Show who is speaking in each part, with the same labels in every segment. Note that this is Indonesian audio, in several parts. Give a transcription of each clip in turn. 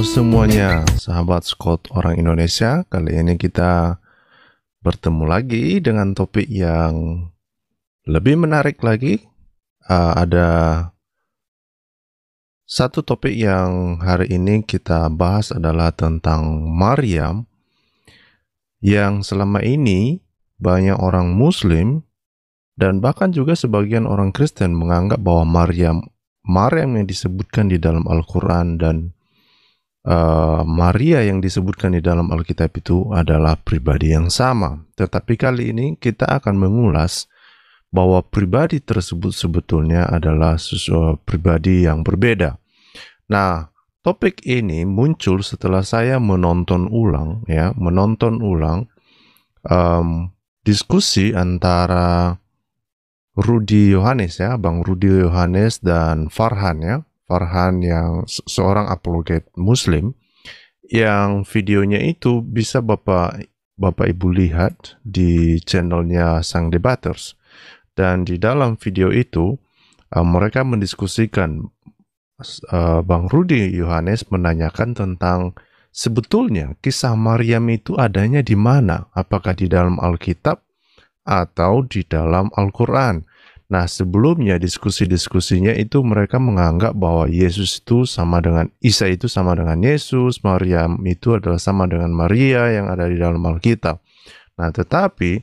Speaker 1: semuanya, sahabat Scott orang Indonesia. Kali ini kita bertemu lagi dengan topik yang lebih menarik lagi. Uh, ada satu topik yang hari ini kita bahas adalah tentang Maryam yang selama ini banyak orang Muslim dan bahkan juga sebagian orang Kristen menganggap bahwa Maryam Maryam yang disebutkan di dalam Al-Quran dan Eh, Maria yang disebutkan di dalam Alkitab itu adalah pribadi yang sama. Tetapi kali ini kita akan mengulas bahwa pribadi tersebut sebetulnya adalah sesuatu pribadi yang berbeda. Nah, topik ini muncul setelah saya menonton ulang, ya, menonton ulang um, diskusi antara Rudi Yohanes ya, Bang Rudi Yohanes dan Farhan ya, Farhan yang seorang apologet Muslim yang videonya itu bisa Bapak Bapak Ibu lihat di channelnya Sang Debaters dan di dalam video itu uh, mereka mendiskusikan uh, Bang Rudi Yohanes menanyakan tentang sebetulnya kisah Maryam itu adanya di mana? Apakah di dalam Alkitab atau di dalam Al-Qur'an? Nah, sebelumnya diskusi-diskusinya itu mereka menganggap bahwa Yesus itu sama dengan Isa itu sama dengan Yesus, Maria itu adalah sama dengan Maria yang ada di dalam Alkitab. Nah, tetapi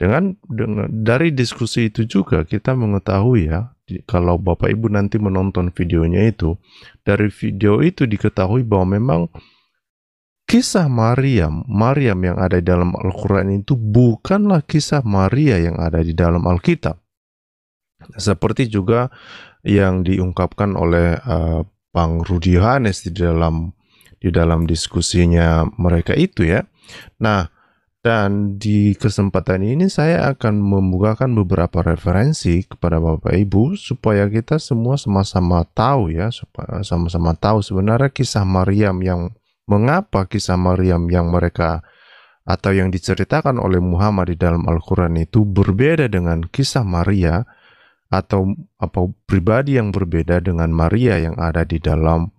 Speaker 1: dengan, dengan dari diskusi itu juga kita mengetahui ya, kalau Bapak Ibu nanti menonton videonya itu, dari video itu diketahui bahwa memang kisah Maryam, Maryam yang ada di dalam Al-Qur'an itu bukanlah kisah Maria yang ada di dalam Alkitab seperti juga yang diungkapkan oleh uh, Bang Rudi Hanes di dalam di dalam diskusinya mereka itu ya. Nah, dan di kesempatan ini saya akan membukakan beberapa referensi kepada Bapak Ibu supaya kita semua sama-sama tahu ya, sama-sama tahu sebenarnya kisah Maryam yang mengapa kisah Maryam yang mereka atau yang diceritakan oleh Muhammad di dalam Al-Quran itu berbeda dengan kisah Maria atau apa pribadi yang berbeda dengan Maria yang ada di dalam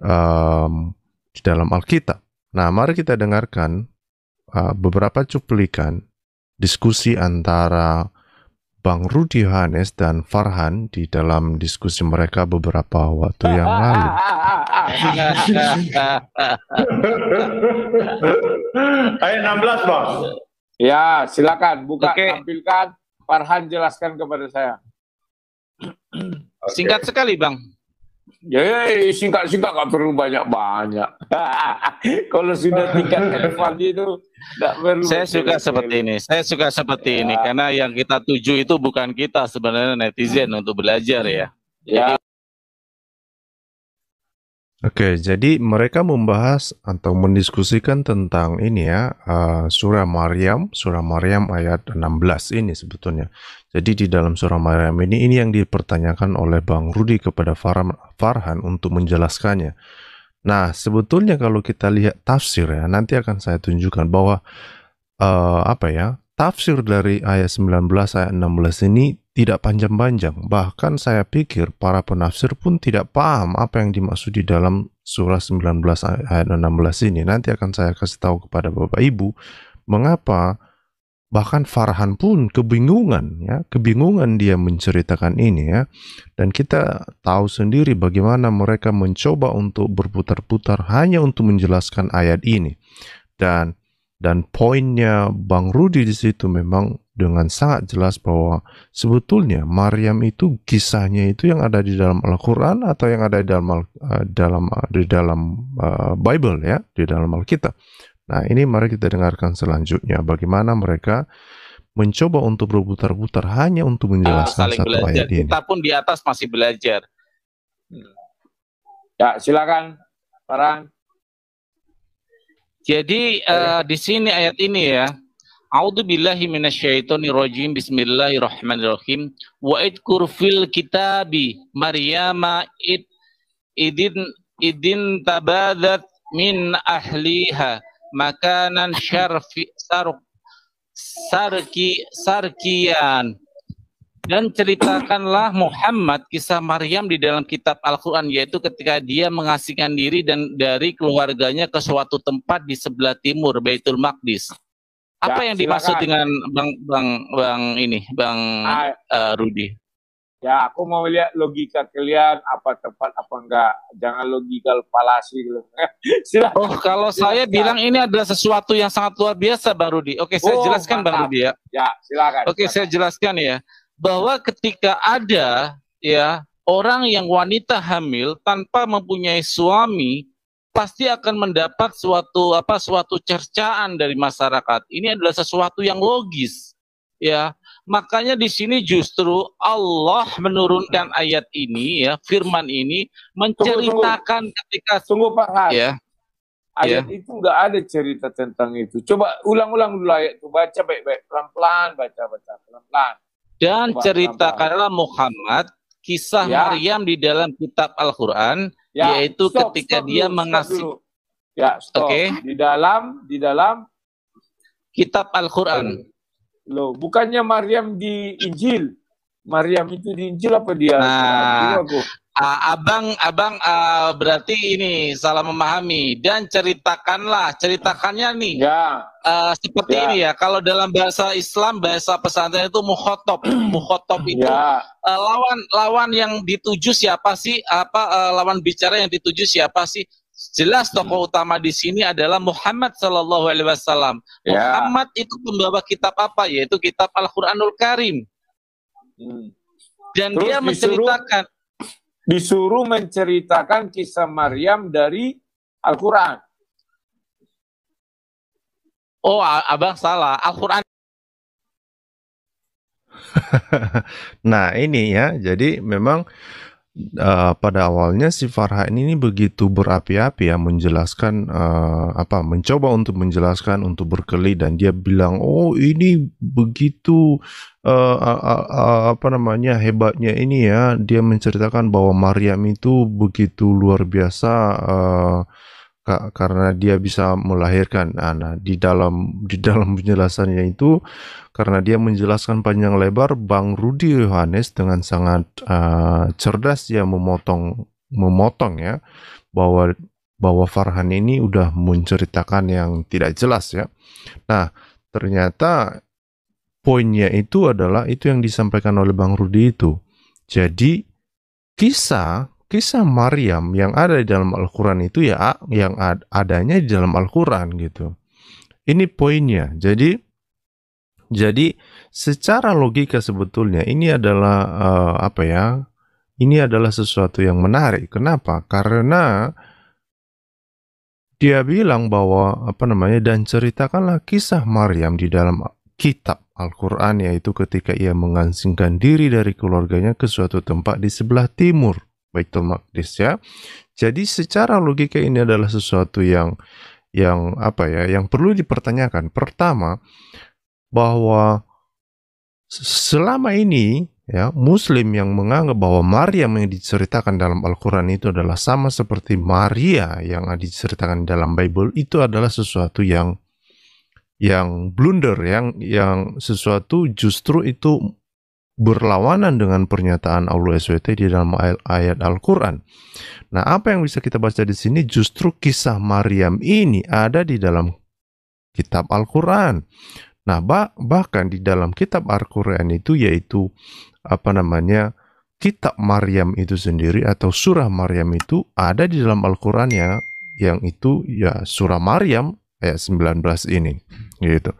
Speaker 1: um, di dalam Alkitab. Nah, mari kita dengarkan uh, beberapa cuplikan diskusi antara Bang Rudi Hanes dan Farhan di dalam diskusi mereka beberapa waktu yang lalu.
Speaker 2: Ayat 16, Bang. Ya, silakan buka okay. tampilkan Farhan jelaskan kepada saya okay. Singkat sekali, Bang. Ya, ya, singkat-singkat nggak perlu banyak-banyak. Kalau sudah tingkat advance itu nggak perlu. Saya suka seperti
Speaker 3: ini. Saya suka seperti ya. ini karena yang kita tuju itu bukan kita sebenarnya netizen untuk belajar ya.
Speaker 2: ya,
Speaker 1: Oke, jadi mereka membahas atau mendiskusikan tentang ini ya, uh, surah Maryam, surah Maryam ayat 16 ini sebetulnya. Jadi di dalam surah Maryam ini ini yang dipertanyakan oleh Bang Rudi kepada Farhan untuk menjelaskannya. Nah, sebetulnya kalau kita lihat tafsir ya, nanti akan saya tunjukkan bahwa uh, apa ya? Tafsir dari ayat 19 ayat 16 ini tidak panjang-panjang. Bahkan saya pikir para penafsir pun tidak paham apa yang dimaksud di dalam surah 19 ayat 16 ini. Nanti akan saya kasih tahu kepada Bapak Ibu mengapa bahkan Farhan pun kebingungan ya, kebingungan dia menceritakan ini ya. Dan kita tahu sendiri bagaimana mereka mencoba untuk berputar-putar hanya untuk menjelaskan ayat ini. Dan dan poinnya Bang Rudi di situ memang dengan sangat jelas bahwa sebetulnya Maryam itu kisahnya itu yang ada di dalam Al-Qur'an atau yang ada di dalam eh, dalam eh, di dalam uh, Bible ya, di dalam Alkitab. Nah, ini mari kita dengarkan selanjutnya bagaimana mereka mencoba untuk berputar-putar hanya untuk menjelaskan uh, satu belajar. ayat ini.
Speaker 3: Kita pun di atas masih belajar.
Speaker 2: Ya, silakan Parang.
Speaker 3: Jadi uh, di sini ayat ini ya. A'udzu billahi minasyaitonir Bismillahirrahmanirrahim. Wa idkur fil kitabi Maryama id idin idin tabadat min ahliha makanan syarfi sarq sarki sarkian dan ceritakanlah Muhammad kisah Maryam di dalam kitab Al-Quran, yaitu ketika dia mengasingkan diri dan dari keluarganya ke suatu tempat di sebelah timur, Baitul Maqdis. Apa ya, yang dimaksud dengan Bang Bang Bang ini, Bang uh, Rudi?
Speaker 2: Ya, aku mau lihat logika kalian apa tepat apa enggak. Jangan logika palasi gitu. Oh, kalau silakan. saya bilang
Speaker 3: ini adalah sesuatu yang sangat luar biasa Bang Rudi. Oke, oh, saya jelaskan mantap. Bang Rudi ya.
Speaker 2: Ya, silakan. Oke,
Speaker 3: silakan. saya jelaskan ya bahwa ketika ada ya orang yang wanita hamil tanpa mempunyai suami pasti akan mendapat suatu apa suatu cercaan dari masyarakat. Ini adalah sesuatu yang logis ya. Makanya di sini justru Allah menurunkan ayat ini ya, firman
Speaker 2: ini menceritakan tunggu, tunggu. ketika sungguh Pak Has. Ya. Ayat ya. itu enggak ada cerita tentang itu. Coba ulang-ulang dulu ayat itu, baca baik-baik, pelan-pelan baca baca pelan-pelan.
Speaker 3: Dan ceritakanlah Muhammad kisah ya. Maryam di dalam
Speaker 2: kitab Al-Quran, ya. yaitu stop, ketika stop dia mengasihi. Ya, oke Okay. Di dalam, di dalam kitab Al-Quran. Loh, bukannya Maryam di Injil? Mariam itu diinjil apa dia? Nah,
Speaker 3: Uh, abang, abang uh, berarti ini salah memahami dan ceritakanlah, ceritakannya nih. Ya. Uh, seperti ya. ini ya. Kalau dalam bahasa Islam, bahasa pesantren itu mukhotob. mukhotob itu ya. uh, lawan lawan yang dituju siapa sih? Apa uh, lawan bicara yang dituju siapa sih? Jelas tokoh hmm. utama di sini adalah Muhammad Shallallahu Alaihi Wasallam. Ya. Muhammad itu pembawa kitab apa? Yaitu kitab Al
Speaker 2: Quranul Karim. Hmm. Dan Terus dia menceritakan disuruh, disuruh menceritakan kisah Maryam dari Al-Qur'an. Oh, Abang salah. Al-Qur'an
Speaker 1: Nah, ini ya. Jadi memang uh, pada awalnya si Farhan ini begitu berapi-api ya menjelaskan uh, apa mencoba untuk menjelaskan untuk berkeli dan dia bilang oh ini begitu uh, uh, uh, uh, apa namanya hebatnya ini ya dia menceritakan bahwa Maryam itu begitu luar biasa uh, karena dia bisa melahirkan anak ah, di dalam di dalam penjelasannya itu karena dia menjelaskan panjang lebar Bang Rudi Yohanes dengan sangat uh, cerdas dia memotong memotong ya bahwa bahwa Farhan ini udah menceritakan yang tidak jelas ya. Nah, ternyata poinnya itu adalah itu yang disampaikan oleh Bang Rudi itu. Jadi kisah kisah Maryam yang ada di dalam Al-Quran itu ya yang adanya di dalam Al-Quran gitu. Ini poinnya. Jadi jadi secara logika sebetulnya ini adalah uh, apa ya? Ini adalah sesuatu yang menarik. Kenapa? Karena dia bilang bahwa apa namanya dan ceritakanlah kisah Maryam di dalam kitab Al-Quran yaitu ketika ia mengasingkan diri dari keluarganya ke suatu tempat di sebelah timur. Baitul Maqdis ya. Jadi secara logika ini adalah sesuatu yang yang apa ya, yang perlu dipertanyakan. Pertama, bahwa selama ini ya muslim yang menganggap bahwa Maria yang diceritakan dalam Al-Qur'an itu adalah sama seperti Maria yang diceritakan dalam Bible itu adalah sesuatu yang yang blunder yang yang sesuatu justru itu berlawanan dengan pernyataan Allah SWT di dalam ayat Al-Quran. Nah, apa yang bisa kita baca di sini justru kisah Maryam ini ada di dalam kitab Al-Quran. Nah, bah bahkan di dalam kitab Al-Quran itu yaitu apa namanya kitab Maryam itu sendiri atau surah Maryam itu ada di dalam Al-Quran ya yang itu ya surah Maryam ayat 19 ini gitu.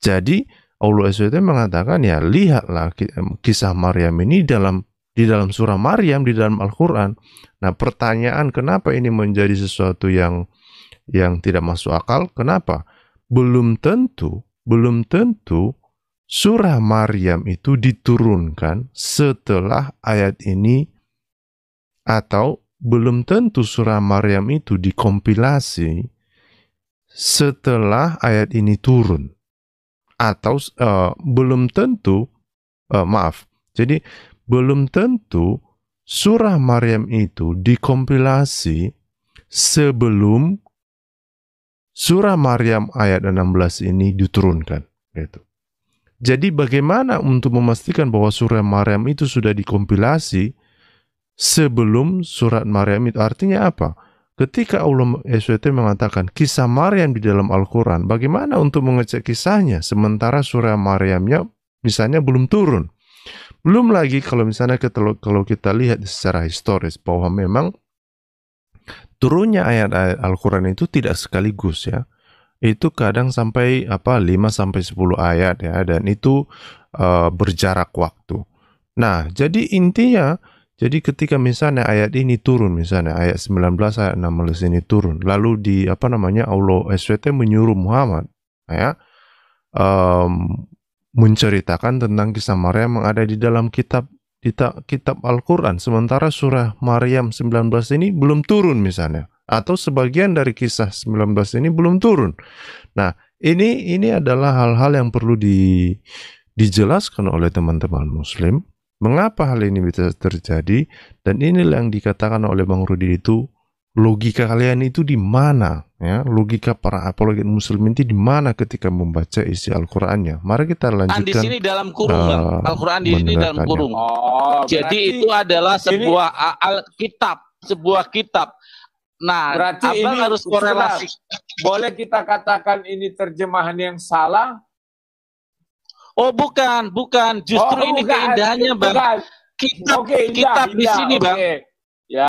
Speaker 1: Jadi Allah SWT mengatakan ya lihatlah kisah Maryam ini dalam di dalam surah Maryam di dalam Al-Qur'an. Nah, pertanyaan kenapa ini menjadi sesuatu yang yang tidak masuk akal? Kenapa? Belum tentu, belum tentu surah Maryam itu diturunkan setelah ayat ini atau belum tentu surah Maryam itu dikompilasi setelah ayat ini turun atau uh, belum tentu uh, maaf. Jadi belum tentu surah Maryam itu dikompilasi sebelum surah Maryam ayat 16 ini diturunkan gitu. Jadi bagaimana untuk memastikan bahwa surah Maryam itu sudah dikompilasi sebelum surat Maryam itu artinya apa? Ketika Allah SWT mengatakan kisah Maryam di dalam Al-Quran, bagaimana untuk mengecek kisahnya? Sementara surah Maryamnya misalnya belum turun. Belum lagi kalau misalnya kalau kita lihat secara historis bahwa memang turunnya ayat-ayat Al-Quran itu tidak sekaligus ya. Itu kadang sampai apa 5 sampai 10 ayat ya dan itu uh, berjarak waktu. Nah, jadi intinya jadi ketika misalnya ayat ini turun misalnya ayat 19 ayat 16 ini turun lalu di apa namanya Allah SWT menyuruh Muhammad ya um, menceritakan tentang kisah Maryam yang ada di dalam kitab kitab, kitab Al-Qur'an sementara surah Maryam 19 ini belum turun misalnya atau sebagian dari kisah 19 ini belum turun. Nah, ini ini adalah hal-hal yang perlu di dijelaskan oleh teman-teman muslim Mengapa hal ini bisa terjadi? Dan ini yang dikatakan oleh Bang Rudi itu logika kalian itu di mana ya logika para apologet Muslim itu di mana ketika membaca isi Al-Qur'annya mari kita kan lanjutkan di sini dalam kurung uh, Al-Qur'an di sini dalam kurung oh, jadi itu adalah sebuah
Speaker 3: alkitab, kitab
Speaker 2: sebuah kitab nah berarti ini harus korelasi boleh kita katakan ini terjemahan yang salah Oh bukan, bukan. Justru oh, ini keindahannya, Bang. Kita Kitab, okay, kita kitab di sini, okay. Bang. Ya. Oke,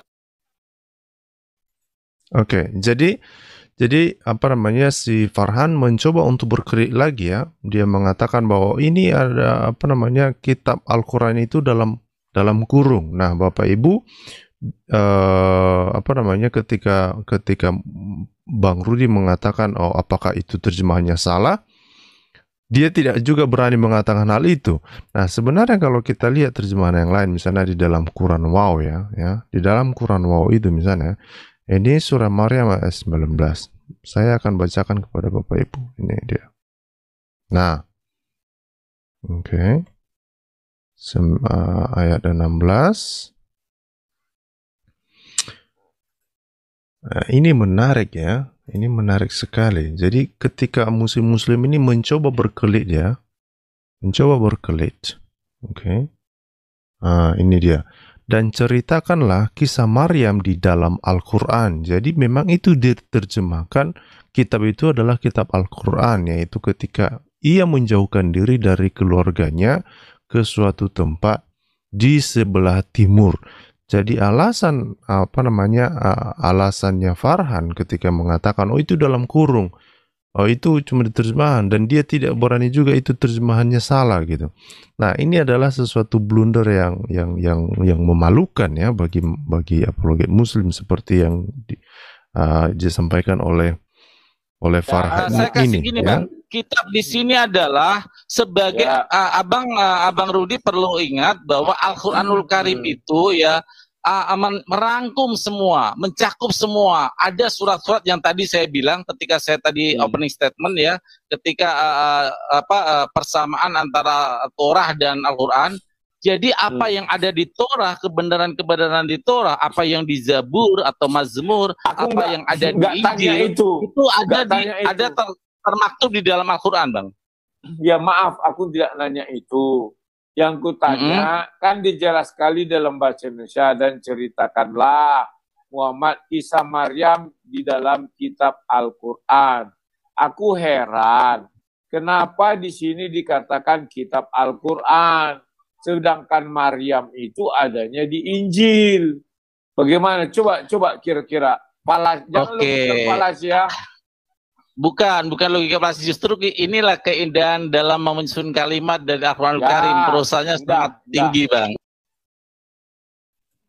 Speaker 1: okay, jadi jadi apa namanya si Farhan mencoba untuk berkerik lagi ya. Dia mengatakan bahwa ini ada apa namanya kitab Al-Qur'an itu dalam dalam kurung. Nah, Bapak Ibu eh, apa namanya ketika ketika Bang Rudi mengatakan oh apakah itu terjemahannya salah? dia tidak juga berani mengatakan hal itu. Nah, sebenarnya kalau kita lihat terjemahan yang lain, misalnya di dalam Quran Wow ya, ya di dalam Quran Wow itu misalnya, ini surah Maryam ayat 19. Saya akan bacakan kepada Bapak Ibu. Ini dia. Nah, oke. Okay. Eh, ayat 16. Nah, eh, ini menarik ya. Ini menarik sekali. Jadi ketika muslim-muslim ini mencoba berkelit ya, mencoba berkelit, oke? Okay. Ah, ini dia. Dan ceritakanlah kisah Maryam di dalam Al-Quran. Jadi memang itu diterjemahkan kitab itu adalah kitab Al-Quran, yaitu ketika ia menjauhkan diri dari keluarganya ke suatu tempat di sebelah timur. Jadi alasan apa namanya alasannya Farhan ketika mengatakan oh itu dalam kurung, oh itu cuma diterjemahan dan dia tidak berani juga itu terjemahannya salah gitu. Nah ini adalah sesuatu blunder yang yang yang yang memalukan ya bagi bagi apologet Muslim seperti yang di, uh, disampaikan oleh oleh nah, Farhan ya, saya ini gini, ya. Bang.
Speaker 3: Kitab di sini adalah sebagai ya. uh, Abang uh, Abang Rudi perlu ingat bahwa Al-Qur'anul hmm. Karim itu ya uh, merangkum semua, mencakup semua. Ada surat-surat yang tadi saya bilang ketika saya tadi hmm. opening statement ya, ketika uh, apa uh, persamaan antara Torah dan Al-Qur'an. Jadi apa hmm. yang ada di Torah, kebenaran-kebenaran di Torah, apa yang di Zabur atau Mazmur, Aku apa enggak, yang ada di Injil, itu.
Speaker 2: itu ada di itu. ada ter, termaktub di dalam Al-Qur'an, Bang. Ya maaf, aku tidak nanya itu. Yang kutanya mm -hmm. kan dijelas sekali dalam bahasa Indonesia dan ceritakanlah Muhammad kisah Maryam di dalam kitab Al-Qur'an. Aku heran kenapa di sini dikatakan kitab Al-Qur'an sedangkan Maryam itu adanya di Injil. Bagaimana? Coba coba kira-kira. Palas, jangan okay. lupa palas ya.
Speaker 3: Bukan, bukan logika plastis. Justru inilah keindahan dalam menyusun kalimat dari al Qur'an. Ya, Karim.
Speaker 2: Prosanya sangat tinggi, Bang.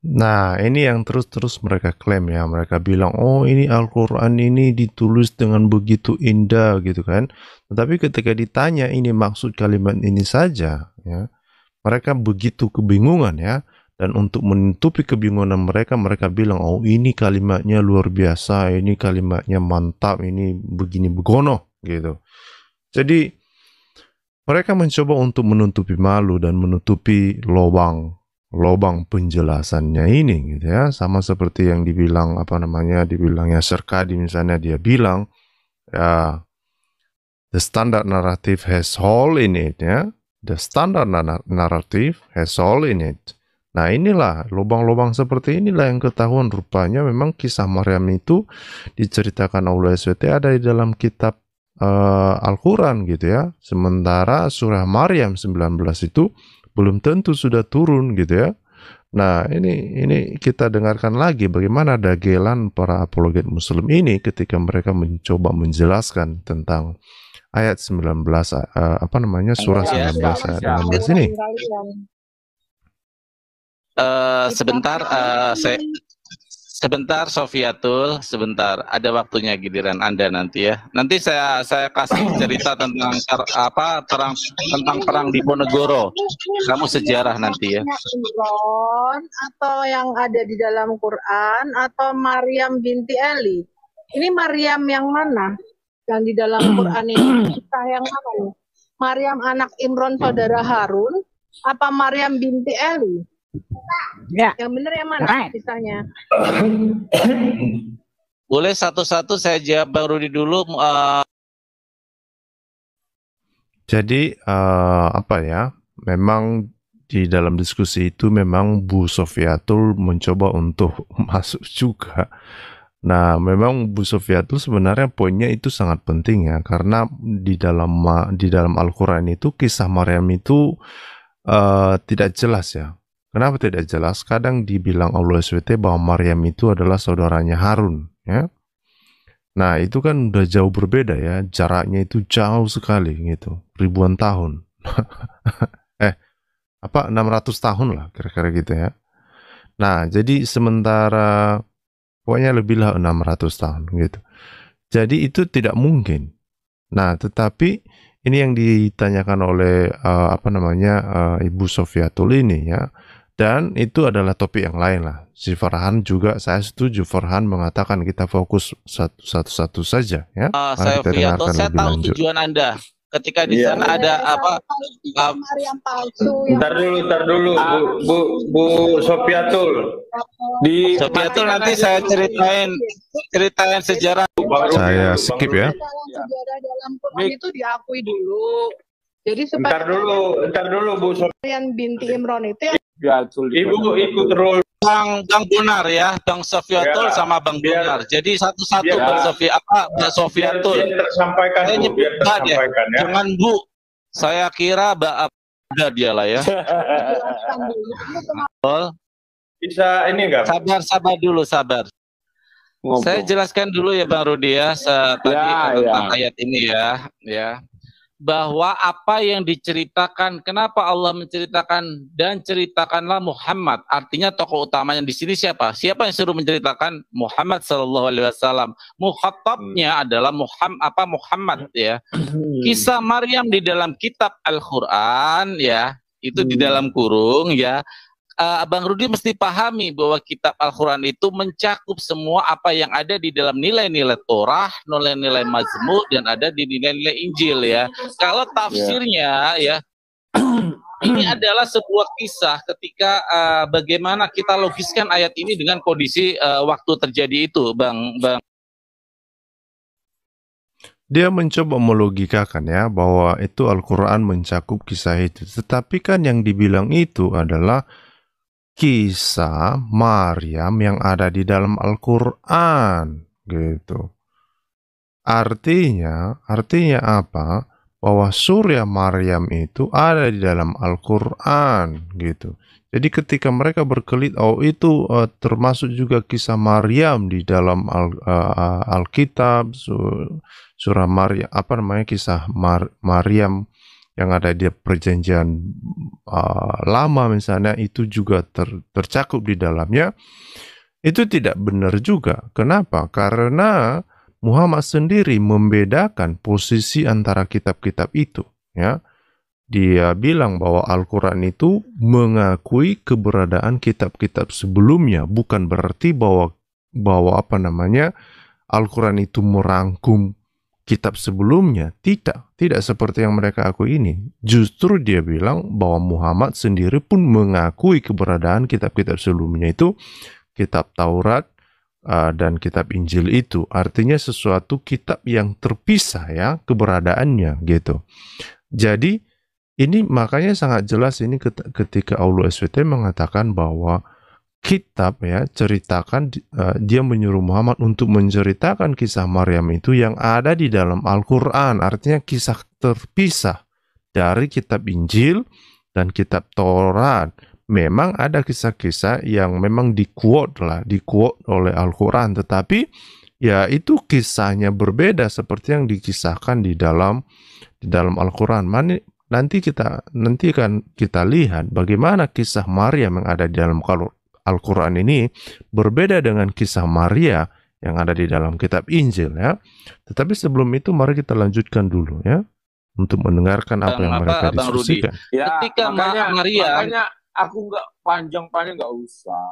Speaker 1: Nah, ini yang terus-terus mereka klaim ya. Mereka bilang, oh ini Al-Quran ini ditulis dengan begitu indah gitu kan. Tetapi ketika ditanya ini maksud kalimat ini saja, ya mereka begitu kebingungan ya dan untuk menutupi kebingungan mereka mereka bilang oh ini kalimatnya luar biasa ini kalimatnya mantap ini begini begono gitu jadi mereka mencoba untuk menutupi malu dan menutupi lobang lobang penjelasannya ini gitu ya sama seperti yang dibilang apa namanya dibilangnya Serkadi misalnya dia bilang ya the standard narrative has hole in it ya the standard narrative has hole in it Nah inilah lubang-lubang seperti inilah yang ketahuan rupanya memang kisah Maryam itu diceritakan oleh SWT ada di dalam kitab uh, Al-Quran gitu ya. Sementara surah Maryam 19 itu belum tentu sudah turun gitu ya. Nah ini ini kita dengarkan lagi bagaimana dagelan para apologet muslim ini ketika mereka mencoba menjelaskan tentang ayat 19 uh, eh, apa namanya surah 19 ayat 19 ini.
Speaker 3: Uh, sebentar, uh, eh, se sebentar Sofiatul, sebentar. Ada waktunya giliran Anda nanti ya. Nanti saya saya kasih cerita tentang ter, apa terang
Speaker 2: tentang perang di Ponegoro.
Speaker 3: Kamu sejarah nanti ya. Atau yang ada di dalam Quran atau Maryam binti Eli. Ini Maryam yang mana? Yang di dalam Quran ini kita yang mana? Maryam anak Imron saudara Harun apa Maryam binti Eli? Ya. Yang benar yang mana right. kisahnya? Boleh satu-satu saya jawab Bang Rudi dulu. Uh...
Speaker 1: Jadi uh, apa ya? Memang di dalam diskusi itu memang Bu Sofiatul mencoba untuk masuk juga. Nah, memang Bu Sofiatul sebenarnya poinnya itu sangat penting ya karena di dalam di dalam Al-Qur'an itu kisah Maryam itu uh, tidak jelas ya Kenapa tidak jelas? Kadang dibilang Allah SWT bahwa Maryam itu adalah saudaranya Harun, ya. Nah, itu kan udah jauh berbeda ya. Jaraknya itu jauh sekali gitu, ribuan tahun. eh, apa 600 tahun lah kira-kira gitu ya. Nah, jadi sementara pokoknya lebih lebihlah 600 tahun gitu. Jadi itu tidak mungkin. Nah, tetapi ini yang ditanyakan oleh uh, apa namanya uh, Ibu Sofiatul ini ya dan itu adalah topik yang lain lah. Si Farhan juga saya setuju Farhan mengatakan kita fokus satu-satu saja ya. Uh, saya Fianto, saya tahu lanjut.
Speaker 3: tujuan Anda. Ketika di yeah. sana ada iya, apa? Uh, yang palsu, ntar dulu, ntar Bu, ah.
Speaker 2: Bu, Bu Sofiatul. Di Sofiatul nanti saya ceritain ceritain sejarah.
Speaker 1: Saya skip ya. Iya. Sejarah
Speaker 3: dalam itu diakui dulu. Jadi supaya ntar dulu, ntar
Speaker 2: dulu Bu Sofian
Speaker 3: binti Imron itu yang
Speaker 2: Ya, Ibu ikut role Bang Bang Bonar ya,
Speaker 3: Bang Sofiatul ya, sama Bang biar, Bonar. Jadi satu-satu Bang Sofi apa Bang Sofiatul. tersampaikan saya Bu, biar tersampaikan ya. Jangan Bu. Saya kira Mbak ada dia lah ya. Bisa ini enggak? Sabar, sabar dulu, sabar. Ngobrol. Saya jelaskan dulu ya Bang Rudi ya, tadi ya, tentang ya. ayat ini ya, ya bahwa apa yang diceritakan, kenapa Allah menceritakan dan ceritakanlah Muhammad. Artinya tokoh utamanya di sini siapa? Siapa yang suruh menceritakan Muhammad Shallallahu Alaihi Wasallam? Mukhatabnya hmm. adalah Muhammad apa Muhammad ya. Hmm. Kisah Maryam di dalam kitab Al Quran ya itu di hmm. dalam kurung ya uh, Abang Rudi mesti pahami bahwa kitab Al-Quran itu mencakup semua apa yang ada di dalam nilai-nilai Torah, nilai-nilai Mazmur, dan ada di nilai-nilai Injil ya. Kalau tafsirnya ya, ini adalah sebuah kisah ketika uh, bagaimana kita logiskan ayat ini dengan kondisi uh, waktu terjadi itu, Bang. Bang.
Speaker 1: Dia mencoba melogikakan ya bahwa itu Al-Quran mencakup kisah itu. Tetapi kan yang dibilang itu adalah kisah Maryam yang ada di dalam Al-Qur'an gitu. Artinya, artinya apa? Bahwa surya Maryam itu ada di dalam Al-Qur'an gitu. Jadi ketika mereka berkelit oh itu uh, termasuk juga kisah Maryam di dalam Al, uh, Alkitab surah Maryam apa namanya kisah Mar, Maryam yang ada di perjanjian uh, lama misalnya itu juga ter, tercakup di dalamnya itu tidak benar juga. Kenapa? Karena Muhammad sendiri membedakan posisi antara kitab-kitab itu, ya. Dia bilang bahwa Al-Qur'an itu mengakui keberadaan kitab-kitab sebelumnya, bukan berarti bahwa bahwa apa namanya? Al-Qur'an itu merangkum kitab sebelumnya tidak tidak seperti yang mereka akui ini justru dia bilang bahwa Muhammad sendiri pun mengakui keberadaan kitab-kitab sebelumnya itu kitab Taurat uh, dan kitab Injil itu artinya sesuatu kitab yang terpisah ya keberadaannya gitu jadi ini makanya sangat jelas ini ketika Allah SWT mengatakan bahwa kitab ya ceritakan uh, dia menyuruh Muhammad untuk menceritakan kisah Maryam itu yang ada di dalam Al-Qur'an artinya kisah terpisah dari kitab Injil dan kitab Taurat memang ada kisah-kisah yang memang di quote lah di quote oleh Al-Qur'an tetapi ya itu kisahnya berbeda seperti yang dikisahkan di dalam di dalam Al-Qur'an nanti kita nanti kan kita lihat bagaimana kisah Maryam yang ada di dalam Al-Quran ini berbeda dengan kisah Maria yang ada di dalam kitab Injil ya. Tetapi sebelum itu mari kita lanjutkan dulu ya untuk mendengarkan apa yang mereka diskusikan.
Speaker 2: Ya, Ketika makanya, Maria makanya aku nggak panjang-panjang nggak usah.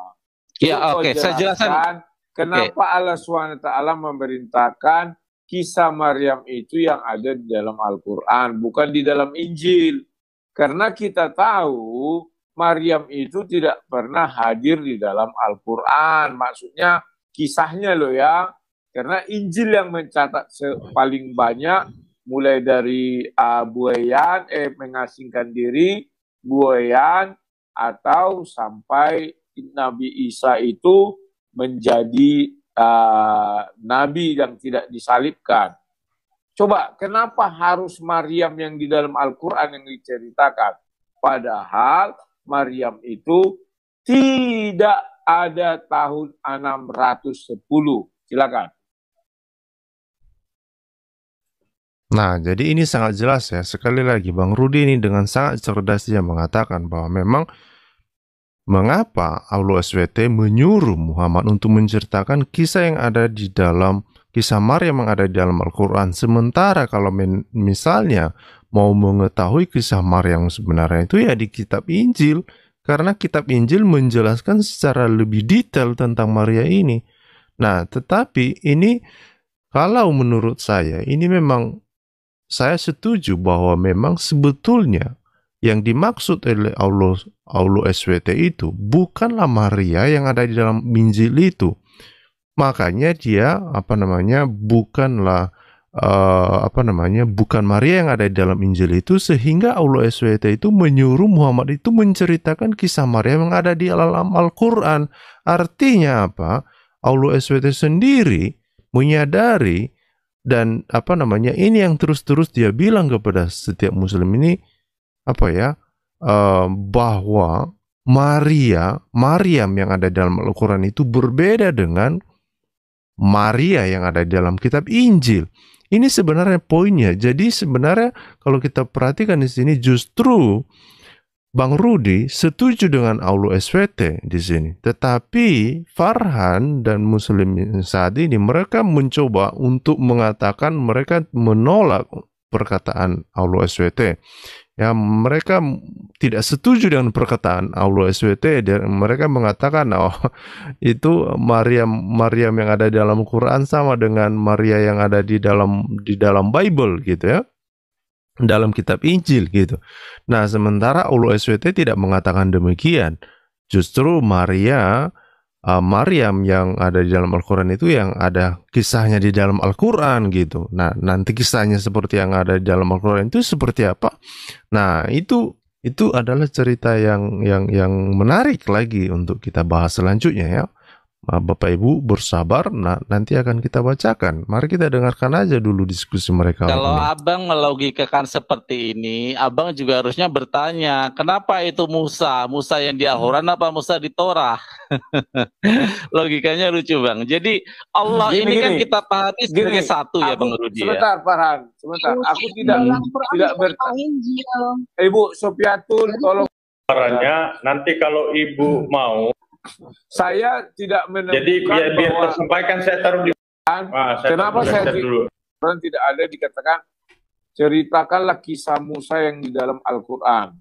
Speaker 1: Ya oke, okay. saya jelaskan
Speaker 2: kenapa okay. Allah SWT memerintahkan kisah Maryam itu yang ada di dalam Al-Qur'an, bukan di dalam Injil. Karena kita tahu Maryam itu tidak pernah hadir di dalam Al-Quran. Maksudnya kisahnya loh ya. Karena Injil yang mencatat paling banyak mulai dari uh, buayan, eh mengasingkan diri, buayan, atau sampai Nabi Isa itu menjadi uh, nabi yang tidak disalibkan. Coba kenapa harus Maryam yang di dalam Al-Quran yang diceritakan? Padahal Maryam itu tidak ada tahun 610. Silakan.
Speaker 1: Nah, jadi ini sangat jelas ya. Sekali lagi, Bang Rudi ini dengan sangat cerdas mengatakan bahwa memang mengapa Allah SWT menyuruh Muhammad untuk menceritakan kisah yang ada di dalam kisah Maryam yang ada di dalam Al-Quran. Sementara kalau misalnya mau mengetahui kisah Maryam yang sebenarnya itu ya di kitab Injil karena kitab Injil menjelaskan secara lebih detail tentang Maria ini. Nah, tetapi ini kalau menurut saya ini memang saya setuju bahwa memang sebetulnya yang dimaksud oleh Allah Allah SWT itu bukanlah Maria yang ada di dalam Injil itu. Makanya dia apa namanya bukanlah uh, apa namanya bukan Maria yang ada di dalam Injil itu sehingga Allah SWT itu menyuruh Muhammad itu menceritakan kisah Maria yang ada di dalam Al-Quran artinya apa Allah SWT sendiri menyadari dan apa namanya ini yang terus-terus dia bilang kepada setiap muslim ini apa ya uh, bahwa Maria, Maryam yang ada dalam Al-Quran itu berbeda dengan Maria yang ada di dalam kitab Injil. Ini sebenarnya poinnya. Jadi sebenarnya kalau kita perhatikan di sini justru Bang Rudi setuju dengan Aulu SWT di sini. Tetapi Farhan dan Muslim saat ini mereka mencoba untuk mengatakan mereka menolak perkataan Aulu SWT. Ya, mereka tidak setuju dengan perkataan Allah SWT dan mereka mengatakan oh itu Maria Maryam yang ada di dalam Quran sama dengan Maria yang ada di dalam di dalam Bible gitu ya dalam kitab Injil gitu. Nah, sementara Allah SWT tidak mengatakan demikian. Justru Maria uh, Maryam yang ada di dalam Al-Quran itu yang ada kisahnya di dalam Al-Quran gitu. Nah nanti kisahnya seperti yang ada di dalam Al-Quran itu seperti apa? Nah itu itu adalah cerita yang yang yang menarik lagi untuk kita bahas selanjutnya ya. Bapak Ibu bersabar, nah, nanti akan kita bacakan. Mari kita dengarkan aja dulu diskusi mereka. Kalau ini.
Speaker 3: abang melogikakan seperti ini, abang juga harusnya bertanya, kenapa itu Musa? Musa yang di Al-Quran apa Musa di Torah? Logikanya lucu bang. Jadi Allah gini, ini kan gini, kan kita pahami sebagai gini, satu ya aku, bang Rudi. Ya? Sebentar
Speaker 2: ya? Farhan, sebentar. Iya, aku tidak iya. tidak bertanya. Ibu Sofiatul tolong. Caranya nanti kalau ibu hmm. mau saya tidak menemukan Jadi biar, biar bahwa, tersampaikan saya taruh di kan? Wah, saya kenapa saya dulu. tidak ada dikatakan ceritakanlah kisah Musa yang di dalam Al-Qur'an.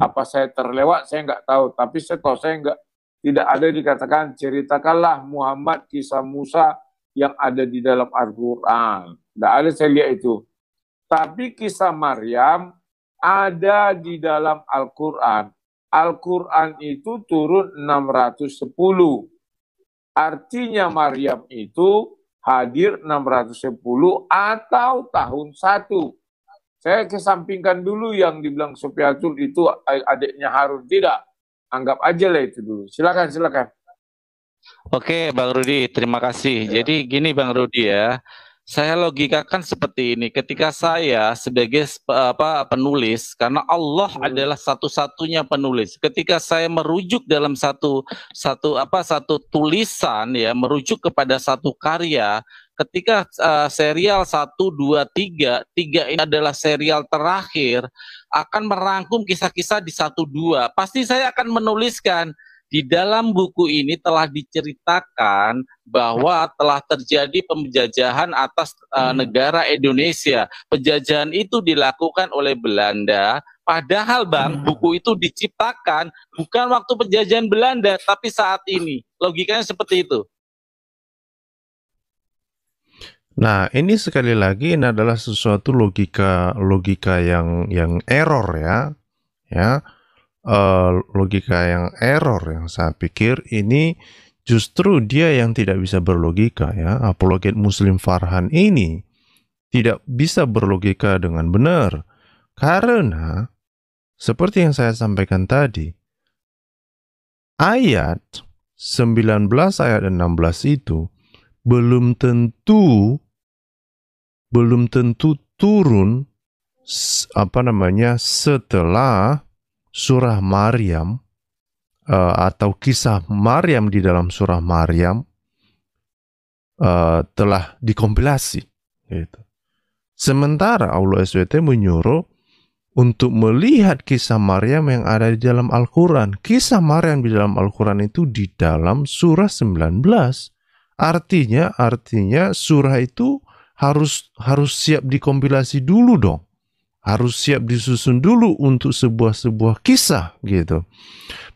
Speaker 2: Apa saya terlewat saya nggak tahu, tapi saya tahu saya nggak tidak ada dikatakan ceritakanlah Muhammad kisah Musa yang ada di dalam Al-Qur'an. Tidak ada saya lihat itu. Tapi kisah Maryam ada di dalam Al-Qur'an Al-Quran itu turun 610. Artinya Maryam itu hadir 610 atau tahun 1. Saya kesampingkan dulu yang dibilang Sofiatul itu adiknya Harun. Tidak. Anggap aja lah itu dulu. Silakan, silakan.
Speaker 3: Oke, Bang Rudi, terima kasih. Ya. Jadi gini Bang Rudi ya, saya logikakan seperti ini, ketika saya sebagai apa penulis karena Allah hmm. adalah satu-satunya penulis. Ketika saya merujuk dalam satu satu apa satu tulisan ya, merujuk kepada satu karya, ketika uh, serial 1 2 3, 3 ini adalah serial terakhir akan merangkum kisah-kisah di 1 2. Pasti saya akan menuliskan di dalam buku ini telah diceritakan bahwa telah terjadi penjajahan atas uh, negara Indonesia. Penjajahan itu dilakukan oleh Belanda. Padahal Bang, hmm. buku itu diciptakan bukan waktu penjajahan Belanda, tapi saat ini. Logikanya seperti itu.
Speaker 1: Nah, ini sekali lagi ini adalah sesuatu logika logika yang yang error ya. Ya uh, logika yang error yang saya pikir ini justru dia yang tidak bisa berlogika ya apologet Muslim Farhan ini tidak bisa berlogika dengan benar karena seperti yang saya sampaikan tadi ayat 19 ayat 16 itu belum tentu belum tentu turun apa namanya setelah surah Maryam eh, atau kisah Maryam di dalam surah Maryam eh, telah dikompilasi. Gitu. Sementara Allah SWT menyuruh untuk melihat kisah Maryam yang ada di dalam Al-Quran. Kisah Maryam di dalam Al-Quran itu di dalam surah 19. Artinya, artinya surah itu harus harus siap dikompilasi dulu dong harus siap disusun dulu untuk sebuah-sebuah kisah gitu.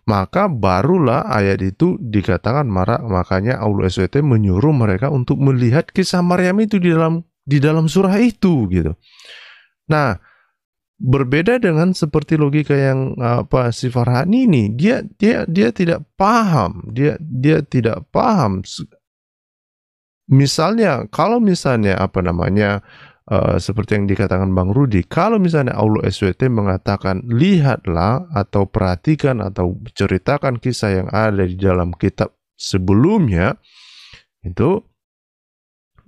Speaker 1: Maka barulah ayat itu dikatakan marak makanya Allah SWT menyuruh mereka untuk melihat kisah Maryam itu di dalam di dalam surah itu gitu. Nah, berbeda dengan seperti logika yang apa si Farhan ini, dia dia dia tidak paham, dia dia tidak paham misalnya kalau misalnya apa namanya uh, seperti yang dikatakan Bang Rudi, kalau misalnya Allah SWT mengatakan lihatlah atau perhatikan atau ceritakan kisah yang ada di dalam kitab sebelumnya, itu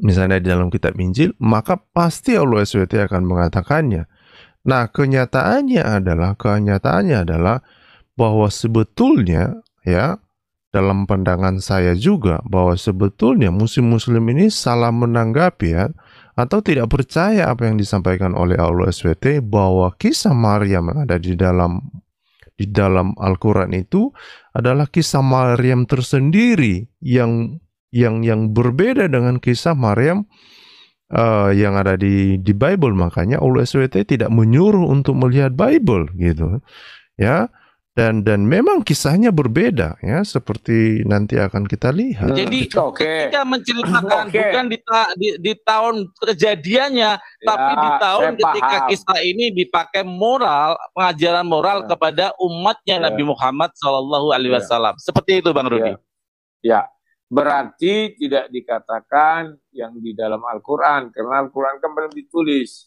Speaker 1: misalnya di dalam kitab Injil, maka pasti Allah SWT akan mengatakannya. Nah, kenyataannya adalah kenyataannya adalah bahwa sebetulnya ya dalam pandangan saya juga bahwa sebetulnya musim muslim ini salah menanggapi ya atau tidak percaya apa yang disampaikan oleh Allah SWT bahwa kisah Maryam yang ada di dalam di dalam Al-Qur'an itu adalah kisah Maryam tersendiri yang yang yang berbeda dengan kisah Maryam uh, yang ada di di Bible makanya Allah SWT tidak menyuruh untuk melihat Bible gitu ya dan dan memang kisahnya berbeda ya seperti nanti akan kita lihat. Jadi
Speaker 3: okay. ketika menceritakan okay. bukan di, ta, di, di tahun kejadiannya, ya, tapi di tahun ketika paham. kisah ini dipakai moral pengajaran moral ya. kepada umatnya ya. Nabi Muhammad
Speaker 2: Shallallahu Alaihi ya. Wasallam. Ya. Seperti itu, Bang Rudi. Ya. ya, berarti tidak dikatakan yang di dalam Al-Quran karena Al-Quran kan belum ditulis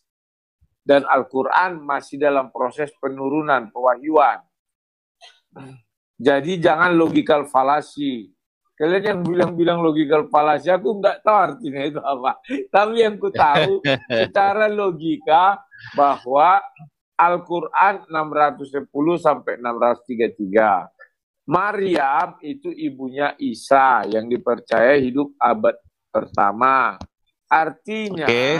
Speaker 2: dan Al-Quran masih dalam proses penurunan pewahyuan jadi jangan logikal falasi. Kalian yang bilang-bilang logikal falasi aku nggak tahu artinya itu apa. Tapi yang ku tahu
Speaker 3: secara
Speaker 2: logika bahwa Al-Quran 610 sampai 633. Maryam itu ibunya Isa yang dipercaya hidup abad pertama. Artinya okay.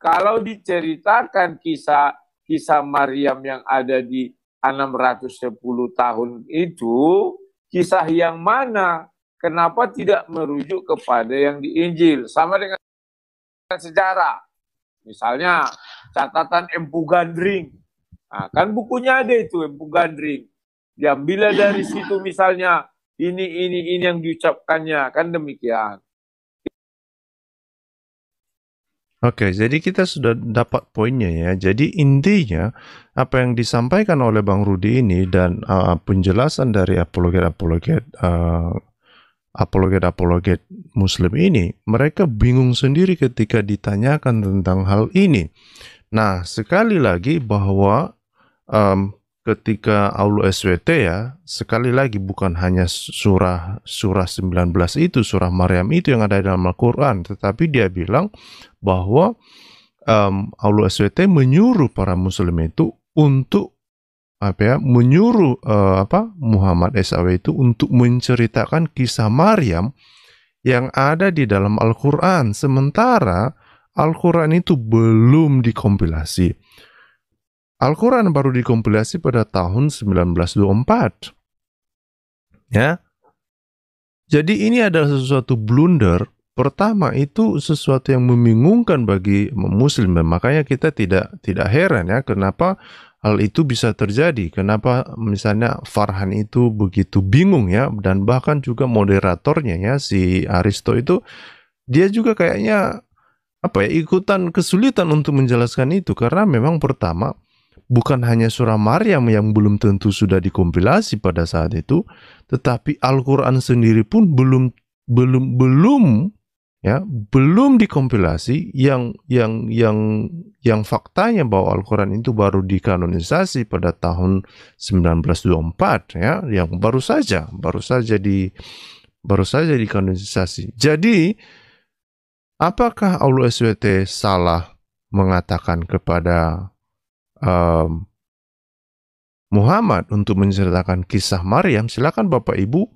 Speaker 2: kalau diceritakan kisah kisah Maryam yang ada di 610 tahun itu kisah yang mana? Kenapa tidak merujuk kepada yang di Injil? Sama dengan sejarah. Misalnya catatan Empu Gandring. Nah, kan bukunya ada itu Empu Gandring. bila dari situ misalnya ini, ini, ini yang diucapkannya. Kan demikian.
Speaker 1: Oke, jadi kita sudah dapat poinnya ya. Jadi intinya apa yang disampaikan oleh Bang Rudi ini dan uh, penjelasan dari apologet-apologet uh, apologet-apologet Muslim ini, mereka bingung sendiri ketika ditanyakan tentang hal ini. Nah, sekali lagi bahwa um, ketika Allah SWT ya, sekali lagi bukan hanya surah surah 19 itu, surah Maryam itu yang ada dalam Al-Qur'an, tetapi dia bilang bahwa um, Allah SWT menyuruh para muslim itu untuk apa ya menyuruh uh, apa Muhammad SAW itu untuk menceritakan kisah Maryam yang ada di dalam Al-Qur'an sementara Al-Qur'an itu belum dikompilasi. Al-Qur'an baru dikompilasi pada tahun 1924. Ya. Jadi ini adalah sesuatu blunder Pertama itu sesuatu yang membingungkan bagi muslim makanya kita tidak tidak heran ya kenapa hal itu bisa terjadi. Kenapa misalnya Farhan itu begitu bingung ya dan bahkan juga moderatornya ya si Aristo itu dia juga kayaknya apa ya ikutan kesulitan untuk menjelaskan itu karena memang pertama bukan hanya surah Maryam yang belum tentu sudah dikompilasi pada saat itu tetapi Al-Qur'an sendiri pun belum belum belum ya belum dikompilasi yang yang yang yang faktanya bahwa Al-Qur'an itu baru dikanonisasi pada tahun 1924 ya yang baru saja baru saja di baru saja dikanonisasi. Jadi apakah Allah SWT salah mengatakan kepada um, Muhammad untuk menceritakan kisah Maryam? Silakan Bapak Ibu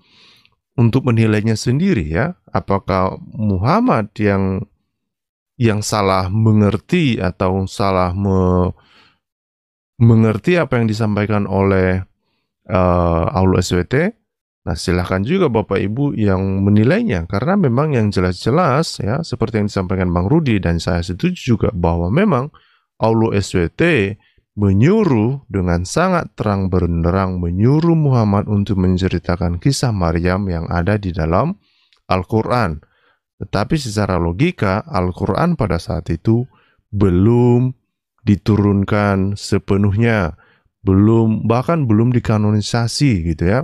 Speaker 1: untuk menilainya sendiri ya. Apakah Muhammad yang yang salah mengerti atau salah me, mengerti apa yang disampaikan oleh uh, eh, Allah SWT? Nah, silahkan juga Bapak Ibu yang menilainya karena memang yang jelas-jelas ya seperti yang disampaikan Bang Rudi dan saya setuju juga bahwa memang Allah SWT menyuruh dengan sangat terang benderang menyuruh Muhammad untuk menceritakan kisah Maryam yang ada di dalam Al-Qur'an. Tetapi secara logika Al-Qur'an pada saat itu belum diturunkan sepenuhnya, belum bahkan belum dikanonisasi gitu ya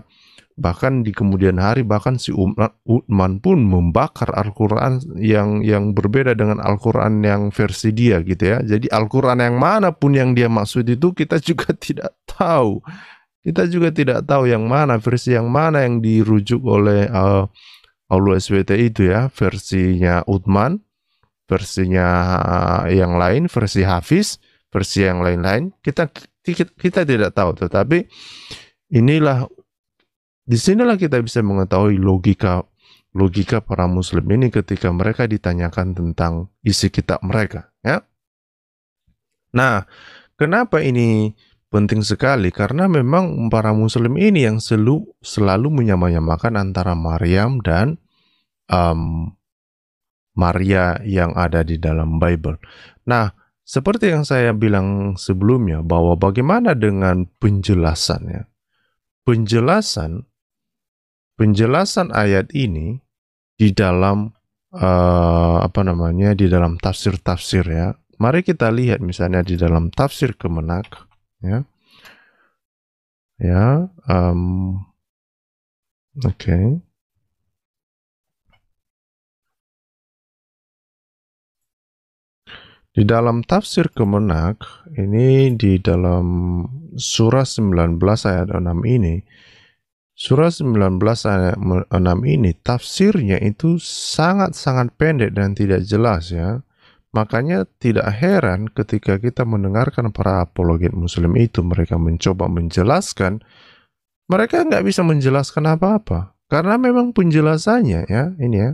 Speaker 1: bahkan di kemudian hari bahkan si Utman pun membakar Al-Qur'an yang yang berbeda dengan Al-Qur'an yang versi dia gitu ya. Jadi Al-Qur'an yang manapun yang dia maksud itu kita juga tidak tahu. Kita juga tidak tahu yang mana versi yang mana yang dirujuk oleh uh, eh, Allah SWT itu ya, versinya Utman, versinya uh, yang lain, versi Hafiz, versi yang lain-lain. Kita, kita kita tidak tahu tetapi inilah disinilah kita bisa mengetahui logika logika para muslim ini ketika mereka ditanyakan tentang isi kitab mereka ya nah kenapa ini penting sekali karena memang para muslim ini yang selalu selalu menyamakan antara Maryam dan um, Maria yang ada di dalam Bible. Nah, seperti yang saya bilang sebelumnya bahwa bagaimana dengan penjelasannya? Penjelasan penjelasan ayat ini di dalam uh, apa namanya di dalam tafsir-tafsir ya. Mari kita lihat misalnya di dalam tafsir Kemenak ya. Ya, um, oke. Okay. Di dalam tafsir Kemenak ini di dalam surah 19 ayat 6 ini Surah 19 ayat 6 ini tafsirnya itu sangat-sangat pendek dan tidak jelas ya. Makanya tidak heran ketika kita mendengarkan para apologet muslim itu mereka mencoba menjelaskan mereka nggak bisa menjelaskan apa-apa karena memang penjelasannya ya ini ya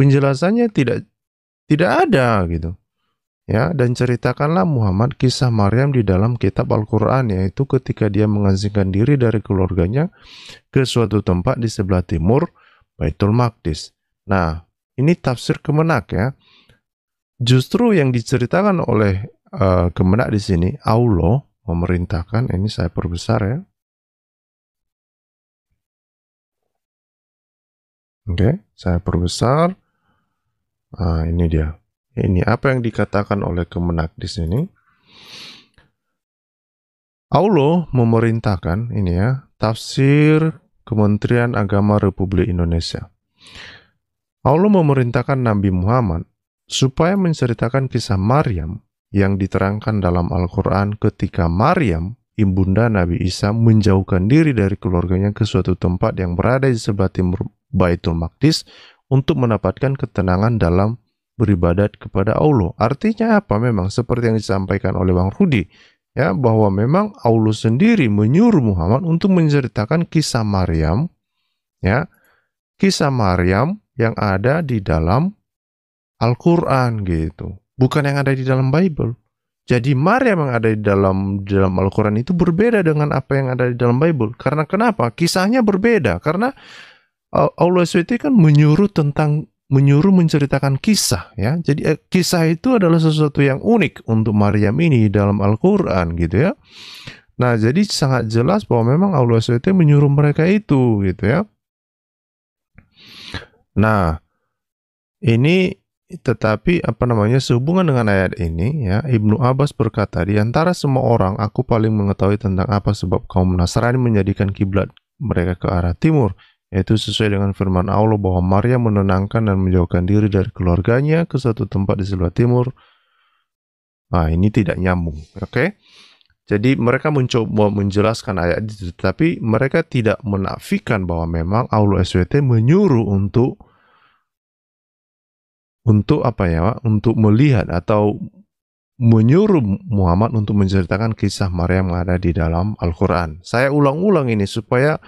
Speaker 1: penjelasannya tidak tidak ada gitu ya dan ceritakanlah Muhammad kisah Maryam di dalam kitab Al-Qur'an yaitu ketika dia mengasingkan diri dari keluarganya ke suatu tempat di sebelah timur Baitul Maqdis. Nah, ini tafsir kemenak ya. Justru yang diceritakan oleh uh, kemenak di sini Allah memerintahkan ini saya perbesar ya. Oke, okay, saya perbesar. Nah, ini dia. Ini apa yang dikatakan oleh Kemenak di sini? Allah memerintahkan ini ya, tafsir Kementerian Agama Republik Indonesia. Allah memerintahkan Nabi Muhammad supaya menceritakan kisah Maryam yang diterangkan dalam Al-Quran ketika Maryam, ibunda Nabi Isa, menjauhkan diri dari keluarganya ke suatu tempat yang berada di sebelah timur Baitul Maqdis untuk mendapatkan ketenangan dalam beribadat kepada Allah. Artinya apa? Memang seperti yang disampaikan oleh Bang Rudi ya bahwa memang Allah sendiri menyuruh Muhammad untuk menceritakan kisah Maryam ya kisah Maryam yang ada di dalam Al-Qur'an gitu. Bukan yang ada di dalam Bible. Jadi Maryam yang ada di dalam di dalam Al-Qur'an itu berbeda dengan apa yang ada di dalam Bible. Karena kenapa? Kisahnya berbeda karena uh, Allah SWT kan menyuruh tentang menyuruh menceritakan kisah ya. Jadi eh, kisah itu adalah sesuatu yang unik untuk Maryam ini dalam Al-Qur'an gitu ya. Nah, jadi sangat jelas bahwa memang Allah SWT menyuruh mereka itu gitu ya. Nah, ini tetapi apa namanya sehubungan dengan ayat ini ya Ibnu Abbas berkata di antara semua orang aku paling mengetahui tentang apa sebab kaum Nasrani menjadikan kiblat mereka ke arah timur yaitu sesuai dengan firman Allah bahwa Maria menenangkan dan menjauhkan diri dari keluarganya ke satu tempat di sebelah timur. Nah, ini tidak nyambung, oke? Okay? Jadi mereka mencoba menjelaskan ayat itu, tetapi mereka tidak menafikan bahwa memang Allah SWT menyuruh untuk untuk apa ya, pak untuk melihat atau menyuruh Muhammad untuk menceritakan kisah maria yang ada di dalam Al-Quran. Saya ulang-ulang ini supaya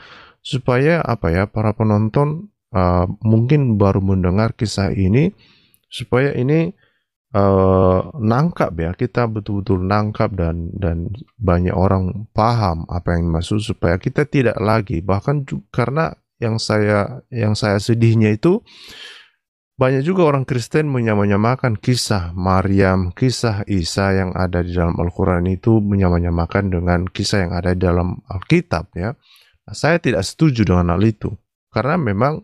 Speaker 1: supaya apa ya para penonton uh, mungkin baru mendengar kisah ini supaya ini uh, nangkap ya kita betul-betul nangkap dan dan banyak orang paham apa yang dimaksud supaya kita tidak lagi bahkan juga, karena yang saya yang saya sedihnya itu banyak juga orang Kristen menyamakan kisah Maryam, kisah Isa yang ada di dalam Al-Quran itu menyamakan dengan kisah yang ada di dalam Alkitab ya. Nah, saya tidak setuju dengan hal itu karena memang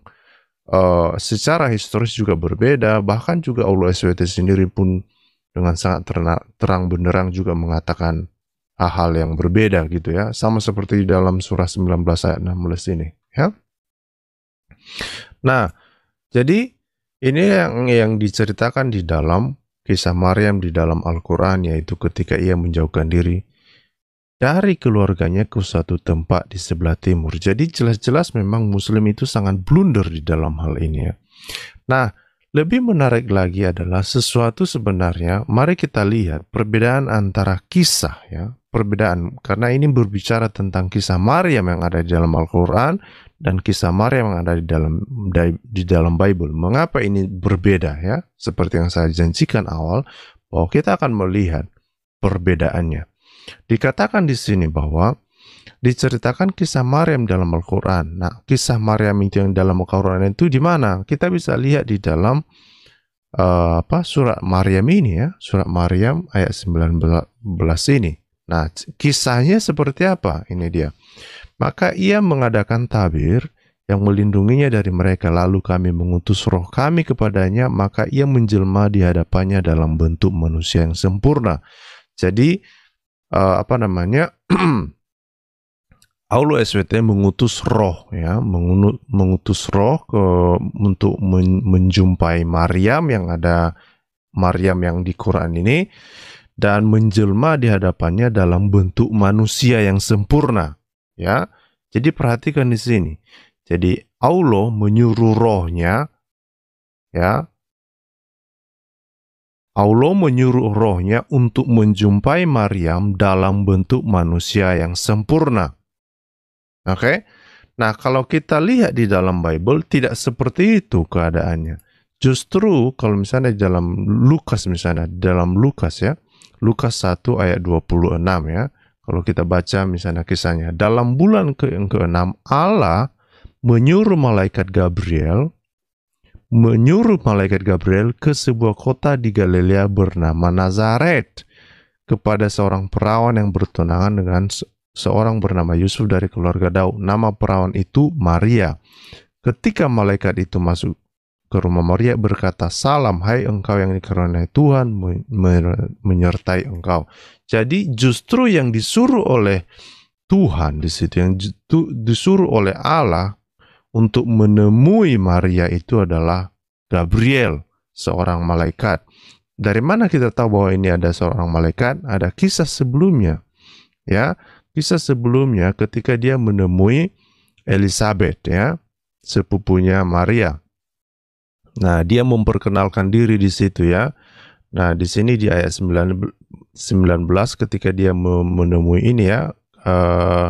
Speaker 1: uh, secara historis juga berbeda. Bahkan juga Allah SWT sendiri pun dengan sangat terang, benderang juga mengatakan hal-hal yang berbeda gitu ya. Sama seperti dalam surah 19 ayat 16 ini ya. Nah, jadi ini yang yang diceritakan di dalam kisah Maryam di dalam Al-Qur'an yaitu ketika ia menjauhkan diri dari keluarganya ke suatu tempat di sebelah timur. Jadi jelas-jelas memang Muslim itu sangat blunder di dalam hal ini ya. Nah, lebih menarik lagi adalah sesuatu sebenarnya, mari kita lihat perbedaan antara kisah ya, perbedaan karena ini berbicara tentang kisah Maryam yang ada di dalam Al-Qur'an dan kisah Maryam yang ada di dalam di dalam Bible. Mengapa ini berbeda ya? Seperti yang saya janjikan awal bahwa kita akan melihat perbedaannya. Dikatakan di sini bahwa diceritakan kisah Maryam dalam Al-Quran. Nah, kisah Maryam itu yang dalam Al-Quran itu di mana? Kita bisa lihat di dalam uh, apa surat Maryam ini ya, surat Maryam ayat 19 ini. Nah, kisahnya seperti apa? Ini dia. Maka ia mengadakan tabir yang melindunginya dari mereka lalu kami mengutus roh kami kepadanya maka ia menjelma di hadapannya dalam bentuk manusia yang sempurna. Jadi uh, apa namanya Allah SWT mengutus roh ya mengutus roh ke untuk men, menjumpai Maryam yang ada Maryam yang di Quran ini dan menjelma di hadapannya dalam bentuk manusia yang sempurna ya jadi perhatikan di sini jadi Allah menyuruh rohnya ya Allah menyuruh rohnya untuk menjumpai Maryam dalam bentuk manusia yang sempurna. Oke? Okay? Nah, kalau kita lihat di dalam Bible tidak seperti itu keadaannya. Justru kalau misalnya dalam Lukas misalnya, dalam Lukas ya, Lukas 1 ayat 26 ya. Kalau kita baca misalnya kisahnya, dalam bulan ke-6 Allah menyuruh malaikat Gabriel menyuruh malaikat Gabriel ke sebuah kota di Galilea bernama Nazaret kepada seorang perawan yang bertunangan dengan seorang bernama Yusuf dari keluarga Daud. Nama perawan itu Maria. Ketika malaikat itu masuk ke rumah Maria berkata, "Salam, hai engkau yang dikaruniai Tuhan menyertai engkau." Jadi justru yang disuruh oleh Tuhan di situ yang disuruh oleh Allah untuk menemui Maria itu adalah Gabriel, seorang malaikat. Dari mana kita tahu bahwa ini ada seorang malaikat? Ada kisah sebelumnya. Ya, kisah sebelumnya ketika dia menemui Elizabeth ya, sepupunya Maria. Nah, dia memperkenalkan diri di situ ya. Nah, di sini di ayat 19 ketika dia menemui ini ya, uh,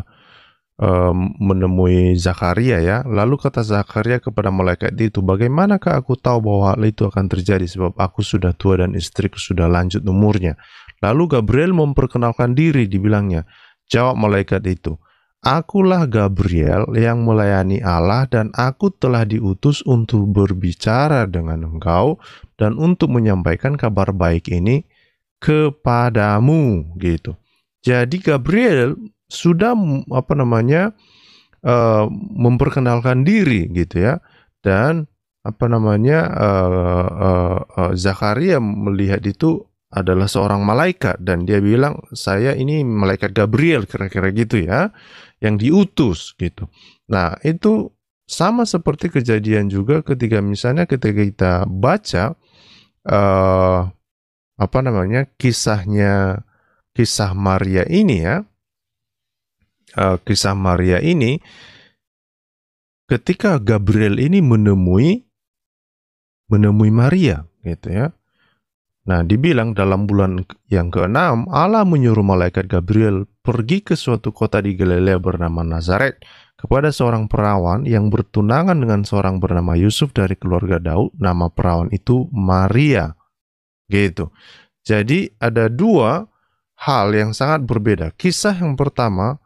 Speaker 1: menemui Zakaria ya. Lalu kata Zakaria kepada malaikat itu, bagaimanakah aku tahu bahwa hal itu akan terjadi sebab aku sudah tua dan istriku sudah lanjut umurnya. Lalu Gabriel memperkenalkan diri dibilangnya. Jawab malaikat itu, Akulah Gabriel yang melayani Allah dan aku telah diutus untuk berbicara dengan engkau dan untuk menyampaikan kabar baik ini kepadamu gitu. Jadi Gabriel sudah apa namanya uh, memperkenalkan diri gitu ya dan apa namanya uh, uh, uh, Zakaria melihat itu adalah seorang malaikat dan dia bilang saya ini malaikat Gabriel kira-kira gitu ya yang diutus gitu. Nah, itu sama seperti kejadian juga ketika misalnya ketika kita baca uh, apa namanya kisahnya kisah Maria ini ya uh, kisah Maria ini ketika Gabriel ini menemui menemui Maria gitu ya. Nah, dibilang dalam bulan yang keenam Allah menyuruh malaikat Gabriel pergi ke suatu kota di Galilea bernama Nazaret kepada seorang perawan yang bertunangan dengan seorang bernama Yusuf dari keluarga Daud. Nama perawan itu Maria. Gitu. Jadi ada dua hal yang sangat berbeda. Kisah yang pertama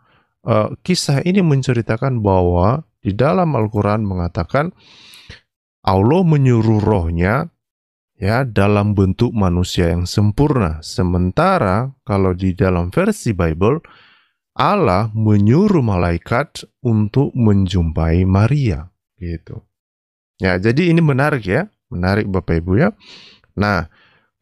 Speaker 1: uh, kisah ini menceritakan bahwa di dalam Al-Quran mengatakan Allah menyuruh rohnya ya dalam bentuk manusia yang sempurna. Sementara kalau di dalam versi Bible Allah menyuruh malaikat untuk menjumpai Maria gitu. Ya, jadi ini menarik ya, menarik Bapak Ibu ya. Nah,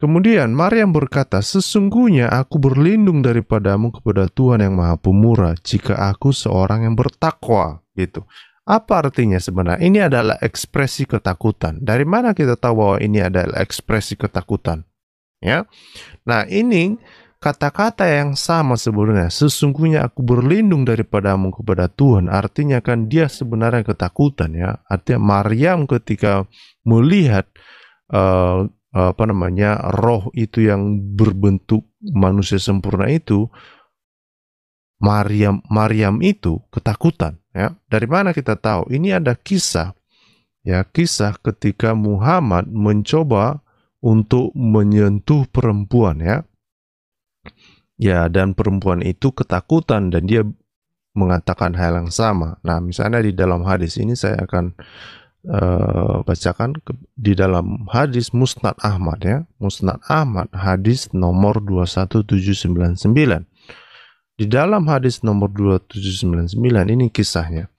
Speaker 1: Kemudian Maryam berkata, "Sesungguhnya aku berlindung daripadamu kepada Tuhan yang Maha Pemurah, jika aku seorang yang bertakwa." Gitu. Apa artinya sebenarnya? Ini adalah ekspresi ketakutan. Dari mana kita tahu bahwa ini adalah ekspresi ketakutan? Ya. Nah, ini kata-kata yang sama sebenarnya. Sesungguhnya aku berlindung daripadamu kepada Tuhan. Artinya kan dia sebenarnya ketakutan ya. Artinya Maryam ketika melihat uh, apa namanya roh itu yang berbentuk manusia sempurna itu Maryam Maryam itu ketakutan ya dari mana kita tahu ini ada kisah ya kisah ketika Muhammad mencoba untuk menyentuh perempuan ya ya dan perempuan itu ketakutan dan dia mengatakan hal yang sama nah misalnya di dalam hadis ini saya akan uh, bacakan ke, di dalam hadis Musnad Ahmad ya. Musnad Ahmad hadis nomor 21799. Di dalam hadis nomor 2799 ini kisahnya.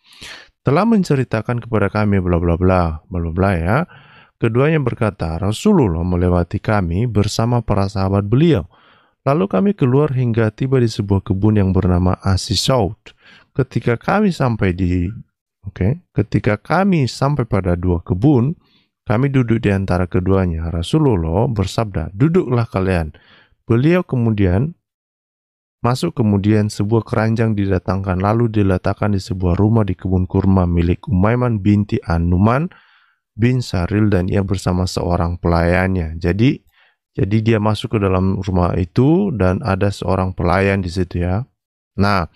Speaker 1: Telah menceritakan kepada kami bla bla bla bla bla ya. Keduanya berkata, Rasulullah melewati kami bersama para sahabat beliau. Lalu kami keluar hingga tiba di sebuah kebun yang bernama Asisaud. Ketika kami sampai di Oke, okay? ketika kami sampai pada dua kebun, kami duduk di antara keduanya. Rasulullah bersabda, "Duduklah kalian." Beliau kemudian masuk kemudian sebuah keranjang didatangkan lalu diletakkan di sebuah rumah di kebun kurma milik Umaiman binti Anuman bin Saril dan ia bersama seorang pelayannya. Jadi jadi dia masuk ke dalam rumah itu dan ada seorang pelayan di situ ya. Nah,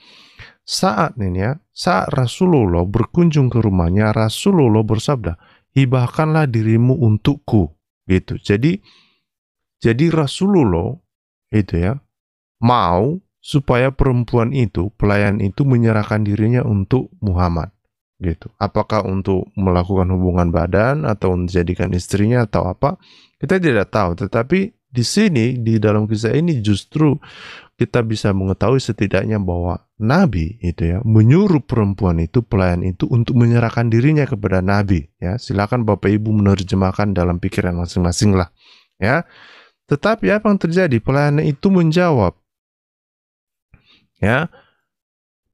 Speaker 1: saat ini ya, saat Rasulullah berkunjung ke rumahnya, Rasulullah bersabda, hibahkanlah dirimu untukku. Gitu. Jadi, jadi Rasulullah itu ya, mau supaya perempuan itu, pelayan itu menyerahkan dirinya untuk Muhammad. Gitu. Apakah untuk melakukan hubungan badan atau menjadikan istrinya atau apa? Kita tidak tahu, tetapi di sini, di dalam kisah ini justru kita bisa mengetahui setidaknya bahwa Nabi itu ya menyuruh perempuan itu pelayan itu untuk menyerahkan dirinya kepada Nabi ya silakan Bapak Ibu menerjemahkan dalam pikiran masing-masing lah ya tetapi apa yang terjadi pelayan itu menjawab ya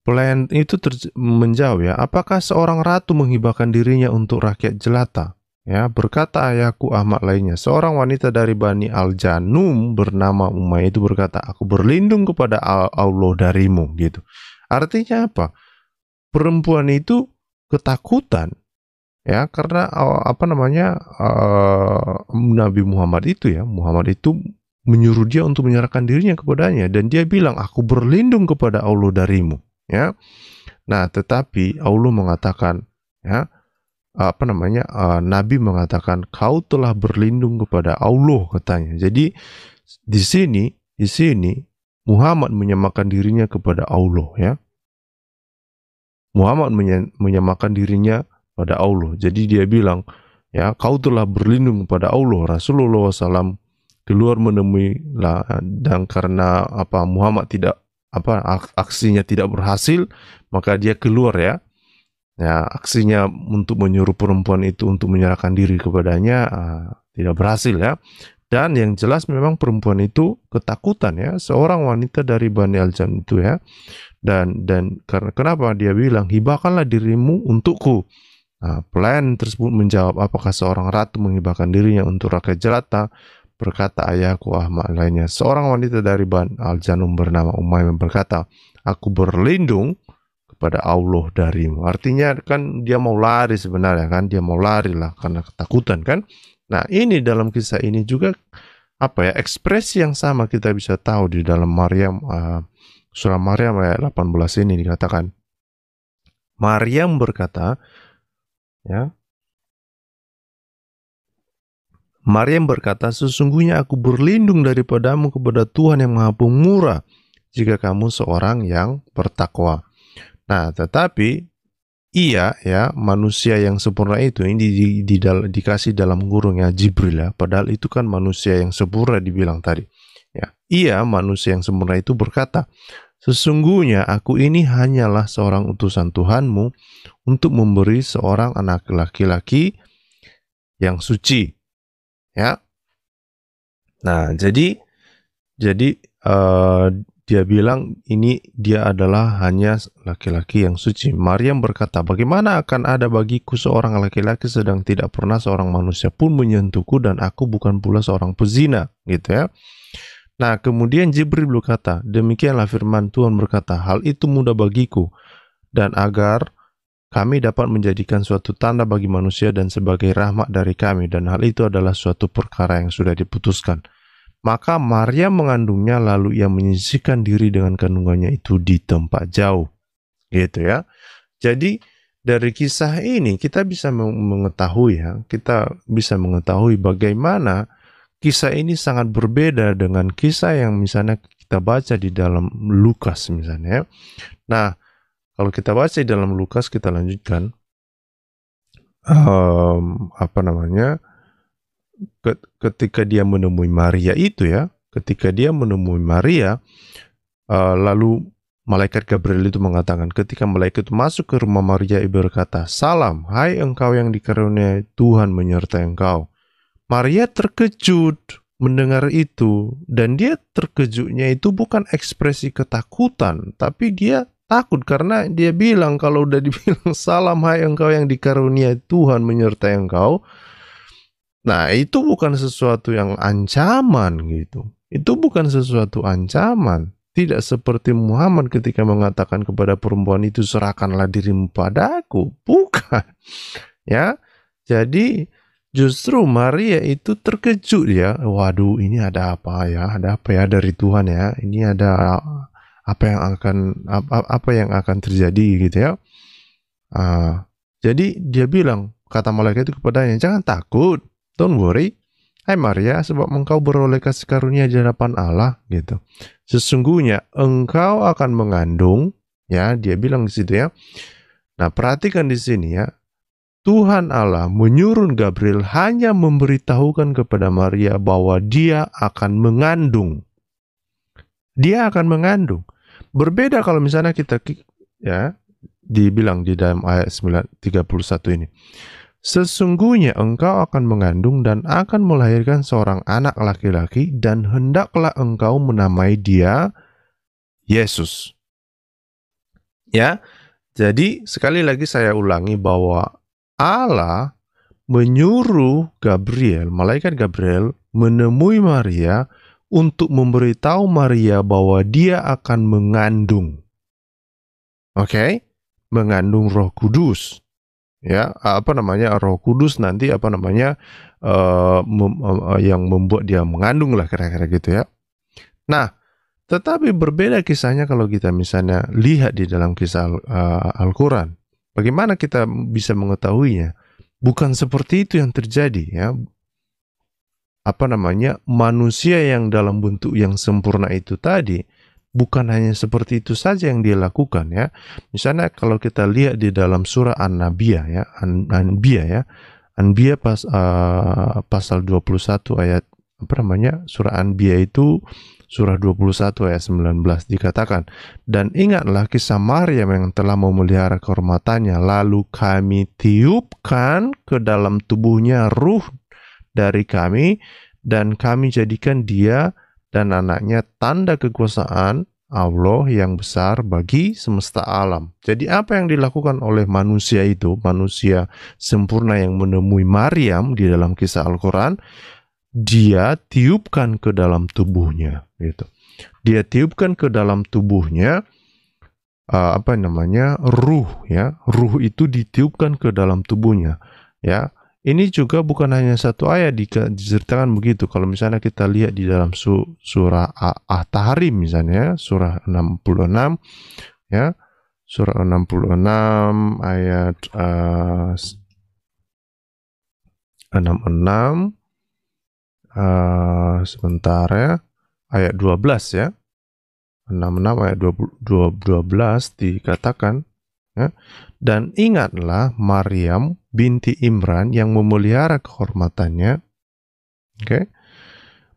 Speaker 1: pelayan itu menjawab ya apakah seorang ratu menghibahkan dirinya untuk rakyat jelata Ya, berkata ayahku Ahmad lainnya, seorang wanita dari Bani Al-Janum bernama Umayyah itu berkata, aku berlindung kepada Allah darimu gitu. Artinya apa? Perempuan itu ketakutan ya karena eh, apa namanya uh, Nabi Muhammad itu ya Muhammad itu menyuruh dia untuk menyerahkan dirinya kepadanya dan dia bilang aku berlindung kepada Allah darimu ya nah tetapi Allah mengatakan ya apa namanya uh, Nabi mengatakan kau telah berlindung kepada Allah katanya. Jadi di sini di sini Muhammad menyamakan dirinya kepada Allah ya. Muhammad menyamakan dirinya pada Allah. Jadi dia bilang ya kau telah berlindung kepada Allah Rasulullah SAW keluar menemui lah dan karena apa Muhammad tidak apa aksinya tidak berhasil maka dia keluar ya ya aksinya untuk menyuruh perempuan itu untuk menyerahkan diri kepadanya uh, tidak berhasil ya. Dan yang jelas memang perempuan itu ketakutan ya, seorang wanita dari Bani al itu ya. Dan dan karena kenapa dia bilang hibahkanlah dirimu untukku. Nah, plan tersebut menjawab apakah seorang ratu menghibahkan dirinya untuk rakyat jelata? Berkata ayahku Ahmad lainnya, seorang wanita dari Bani al bernama Umayyah berkata, aku berlindung kepada Allah darimu. Artinya kan dia mau lari sebenarnya kan, dia mau lari lah karena ketakutan kan. Nah ini dalam kisah ini juga apa ya ekspresi yang sama kita bisa tahu di dalam Maryam uh, surah Maryam ayat 18 ini dikatakan Maryam berkata ya Maryam berkata, sesungguhnya aku berlindung daripadamu kepada Tuhan yang maha murah jika kamu seorang yang bertakwa. Nah, tetapi ia ya manusia yang sempurna itu ini di, di, di, dikasih dalam kurung ya Jibril ya padahal itu kan manusia yang sempurna dibilang tadi ya ia manusia yang sempurna itu berkata sesungguhnya aku ini hanyalah seorang utusan Tuhanmu untuk memberi seorang anak laki-laki yang suci ya nah jadi jadi uh, dia bilang ini dia adalah hanya laki-laki yang suci. Maryam berkata, bagaimana akan ada bagiku seorang laki-laki sedang tidak pernah seorang manusia pun menyentuhku dan aku bukan pula seorang pezina. Gitu ya. Nah kemudian Jibril berkata, demikianlah firman Tuhan berkata, hal itu mudah bagiku dan agar kami dapat menjadikan suatu tanda bagi manusia dan sebagai rahmat dari kami dan hal itu adalah suatu perkara yang sudah diputuskan. Maka Maria mengandungnya lalu ia menyisihkan diri dengan kandungannya itu di tempat jauh. Gitu ya. Jadi dari kisah ini kita bisa mengetahui ya, kita bisa mengetahui bagaimana kisah ini sangat berbeda dengan kisah yang misalnya kita baca di dalam Lukas misalnya. Ya. Nah, kalau kita baca di dalam Lukas kita lanjutkan um, apa namanya? ketika dia menemui Maria itu ya, ketika dia menemui Maria, eh, lalu malaikat Gabriel itu mengatakan, ketika malaikat masuk ke rumah Maria, ia berkata, Salam, hai engkau yang dikaruniai Tuhan menyertai engkau. Maria terkejut mendengar itu dan dia terkejutnya itu bukan ekspresi ketakutan tapi dia takut karena dia bilang kalau udah dibilang salam hai engkau yang dikaruniai Tuhan menyertai engkau Nah, itu bukan sesuatu yang ancaman gitu. Itu bukan sesuatu ancaman. Tidak seperti Muhammad ketika mengatakan kepada perempuan itu serahkanlah dirimu padaku. Bukan. Ya. Jadi justru Maria itu terkejut ya. Waduh, ini ada apa ya? Ada apa ya dari Tuhan ya? Ini ada apa yang akan apa, apa yang akan terjadi gitu ya. Uh, jadi dia bilang kata malaikat itu kepadanya, "Jangan takut Don't worry, Hai Maria, sebab engkau beroleh kasih karunia di hadapan Allah gitu. Sesungguhnya engkau akan mengandung, ya dia bilang di situ ya. Nah perhatikan di sini ya, Tuhan Allah menyuruh Gabriel hanya memberitahukan kepada Maria bahwa dia akan mengandung. Dia akan mengandung. Berbeda kalau misalnya kita ya dibilang di dalam ayat 9, 31 ini. Sesungguhnya engkau akan mengandung dan akan melahirkan seorang anak laki-laki dan hendaklah engkau menamai dia Yesus. Ya. Jadi sekali lagi saya ulangi bahwa Allah menyuruh Gabriel, malaikat Gabriel menemui Maria untuk memberitahu Maria bahwa dia akan mengandung. Oke? Okay? Mengandung Roh Kudus ya apa namanya Roh Kudus nanti apa namanya eh, eh, yang membuat dia mengandung lah kira-kira gitu ya. Nah, tetapi berbeda kisahnya kalau kita misalnya lihat di dalam kisah uh, Al-Qur'an. Bagaimana kita bisa mengetahuinya? Bukan seperti itu yang terjadi ya. Apa namanya? Manusia yang dalam bentuk yang sempurna itu tadi bukan hanya seperti itu saja yang dia lakukan ya. Misalnya kalau kita lihat di dalam surah an nabiya ya, an nabiya ya. an pas, uh, pasal 21 ayat apa namanya? Surah an itu surah 21 ayat 19 dikatakan, "Dan ingatlah kisah Maryam yang telah memelihara kehormatannya, lalu kami tiupkan ke dalam tubuhnya ruh dari kami dan kami jadikan dia dan anaknya tanda kekuasaan Allah yang besar bagi semesta alam. Jadi apa yang dilakukan oleh manusia itu, manusia sempurna yang menemui Maryam di dalam kisah Al-Qur'an, dia tiupkan ke dalam tubuhnya gitu. Dia tiupkan ke dalam tubuhnya uh, apa namanya? ruh ya. Ruh itu ditiupkan ke dalam tubuhnya ya. Ini juga bukan hanya satu ayat diceritakan begitu. Kalau misalnya kita lihat di dalam su surah At-Tahrim misalnya, surah 66 ya. Surah 66 ya. ayat uh, 66 uh, sebentar ya. Ayat 12 ya. 66 ayat 20, 12 dikatakan ya. Dan ingatlah Maryam binti Imran yang memelihara kehormatannya, oke, okay,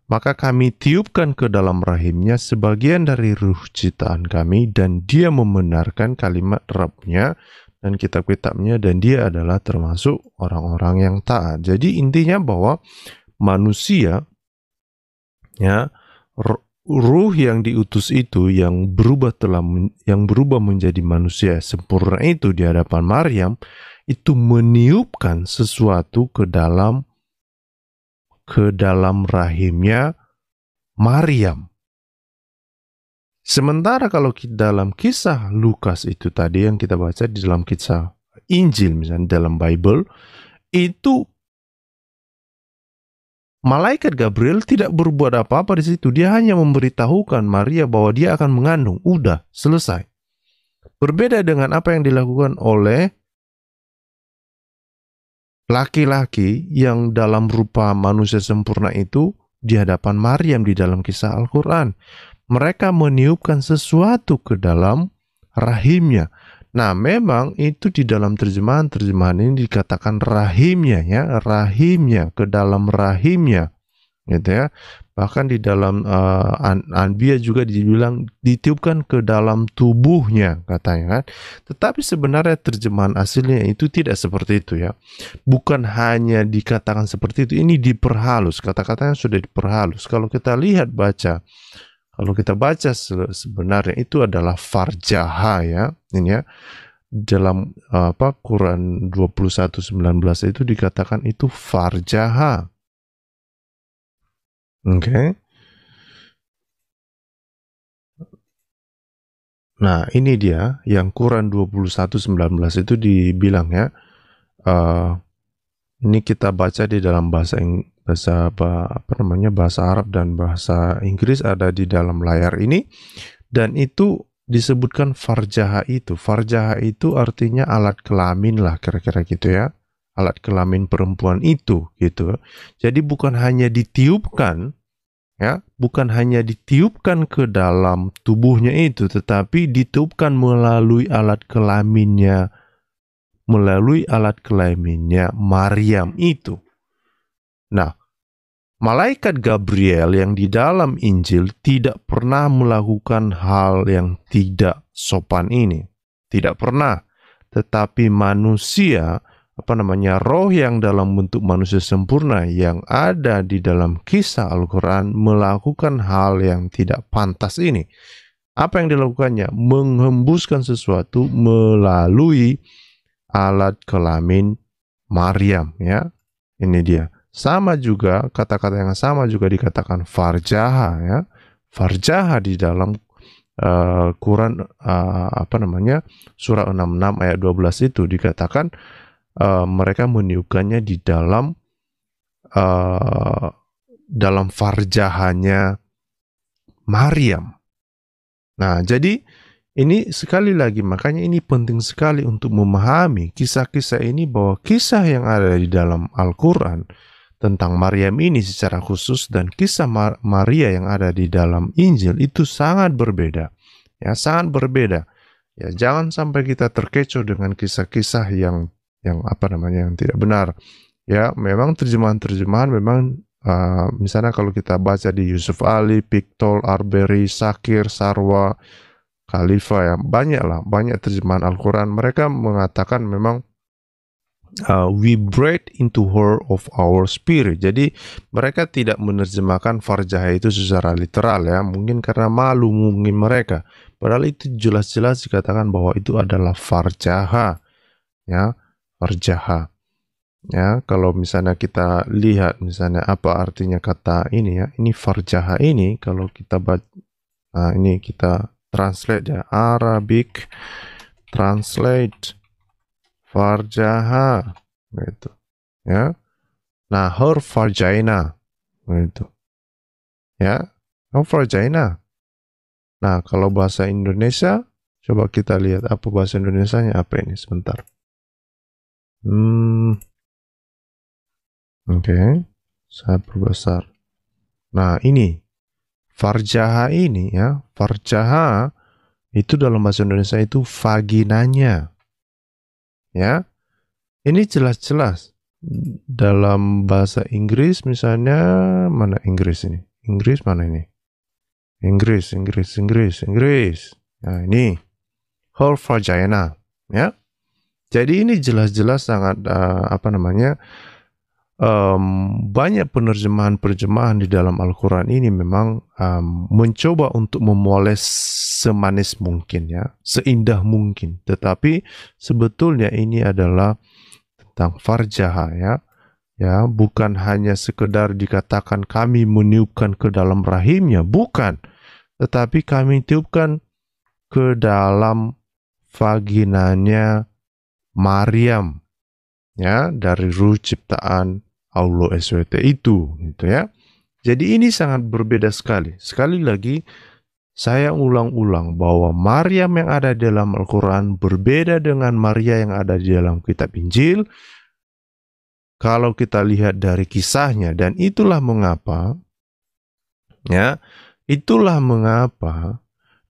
Speaker 1: maka kami tiupkan ke dalam rahimnya sebagian dari ruh ciptaan kami dan dia membenarkan kalimat Rabbnya dan kitab-kitabnya dan dia adalah termasuk orang-orang yang taat. Jadi intinya bahwa manusia ya ruh yang diutus itu yang berubah telah yang berubah menjadi manusia sempurna itu di hadapan Maryam itu meniupkan sesuatu ke dalam ke dalam rahimnya Maryam. Sementara kalau kita dalam kisah Lukas itu tadi yang kita baca di dalam kisah Injil misalnya dalam Bible itu malaikat Gabriel tidak berbuat apa-apa di situ. Dia hanya memberitahukan Maria bahwa dia akan mengandung. Udah, selesai. Berbeda dengan apa yang dilakukan oleh laki-laki yang dalam rupa manusia sempurna itu di hadapan Maryam di dalam kisah Al-Quran. Mereka meniupkan sesuatu ke dalam rahimnya. Nah memang itu di dalam terjemahan-terjemahan ini dikatakan rahimnya ya, rahimnya, ke dalam rahimnya gitu ya. Bahkan di dalam uh, anbia juga dibilang ditiupkan ke dalam tubuhnya katanya kan. Tetapi sebenarnya terjemahan aslinya itu tidak seperti itu ya. Bukan hanya dikatakan seperti itu, ini diperhalus, kata-katanya sudah diperhalus. Kalau kita lihat baca kalau kita baca sebenarnya itu adalah farjaha ya. Ini ya dalam apa Quran 21:19 itu dikatakan itu farjaha Oke. Okay. Nah, ini dia yang Quran 21:19 itu dibilang ya. Uh, ini kita baca di dalam bahasa bahasa apa namanya bahasa Arab dan bahasa Inggris ada di dalam layar ini dan itu disebutkan farjaha itu. Farjaha itu artinya alat kelamin lah kira-kira gitu ya alat kelamin perempuan itu gitu. Jadi bukan hanya ditiupkan ya, bukan hanya ditiupkan ke dalam tubuhnya itu tetapi ditiupkan melalui alat kelaminnya melalui alat kelaminnya Maryam itu. Nah, malaikat Gabriel yang di dalam Injil tidak pernah melakukan hal yang tidak sopan ini. Tidak pernah. Tetapi manusia apa namanya roh yang dalam bentuk manusia sempurna yang ada di dalam kisah Al-Quran melakukan hal yang tidak pantas ini. Apa yang dilakukannya? Menghembuskan sesuatu melalui alat kelamin Maryam ya. Ini dia. Sama juga kata-kata yang sama juga dikatakan farjaha ya. Farjaha di dalam uh, Quran uh, apa namanya? surah 66 ayat 12 itu dikatakan uh, mereka meniupkannya di dalam uh, dalam farjahannya Maryam. Nah, jadi ini sekali lagi makanya ini penting sekali untuk memahami kisah-kisah ini bahwa kisah yang ada di dalam Al-Qur'an tentang Maryam ini secara khusus dan kisah Mar Maria yang ada di dalam Injil itu sangat berbeda. Ya, sangat berbeda. Ya, jangan sampai kita terkecoh dengan kisah-kisah yang yang apa namanya yang tidak benar. Ya, memang terjemahan-terjemahan memang uh, misalnya kalau kita baca di Yusuf Ali, Piktol, Arberi, Sakir, Sarwa, Khalifa ya, banyaklah banyak terjemahan Al-Qur'an. Mereka mengatakan memang uh, we breathe into her of our spirit. Jadi mereka tidak menerjemahkan farjaha itu secara literal ya, mungkin karena malu mungkin mereka. Padahal itu jelas-jelas dikatakan bahwa itu adalah farjaha. Ya, marjaha. Ya, kalau misalnya kita lihat misalnya apa artinya kata ini ya, ini farjaha ini kalau kita baca nah ini kita translate ya Arabic translate farjaha gitu ya. Nah, her farjaina gitu. Ya, her farjaina. Nah, kalau bahasa Indonesia coba kita lihat apa bahasa Indonesianya apa ini sebentar. Hmm. Oke. Okay. Saya perbesar. Nah, ini farjaha ini ya, farjaha itu dalam bahasa Indonesia itu vaginanya. Ya. Ini jelas-jelas dalam bahasa Inggris misalnya mana Inggris ini? Inggris mana ini? Inggris, Inggris, Inggris, Inggris. Nah, ini whole vagina, ya. Jadi ini jelas-jelas sangat uh, apa namanya um, banyak penerjemahan-penerjemahan di dalam Al-Quran ini memang um, mencoba untuk memoles semanis mungkin ya, seindah mungkin. Tetapi sebetulnya ini adalah tentang farjaha ya, ya bukan hanya sekedar dikatakan kami meniupkan ke dalam rahimnya, bukan, tetapi kami tiupkan ke dalam vaginanya Mariam ya dari ruh ciptaan Allah SWT itu gitu ya. Jadi ini sangat berbeda sekali. Sekali lagi saya ulang-ulang bahwa Maryam yang ada di dalam Al-Quran berbeda dengan Maria yang ada di dalam kitab Injil. Kalau kita lihat dari kisahnya dan itulah mengapa ya, itulah mengapa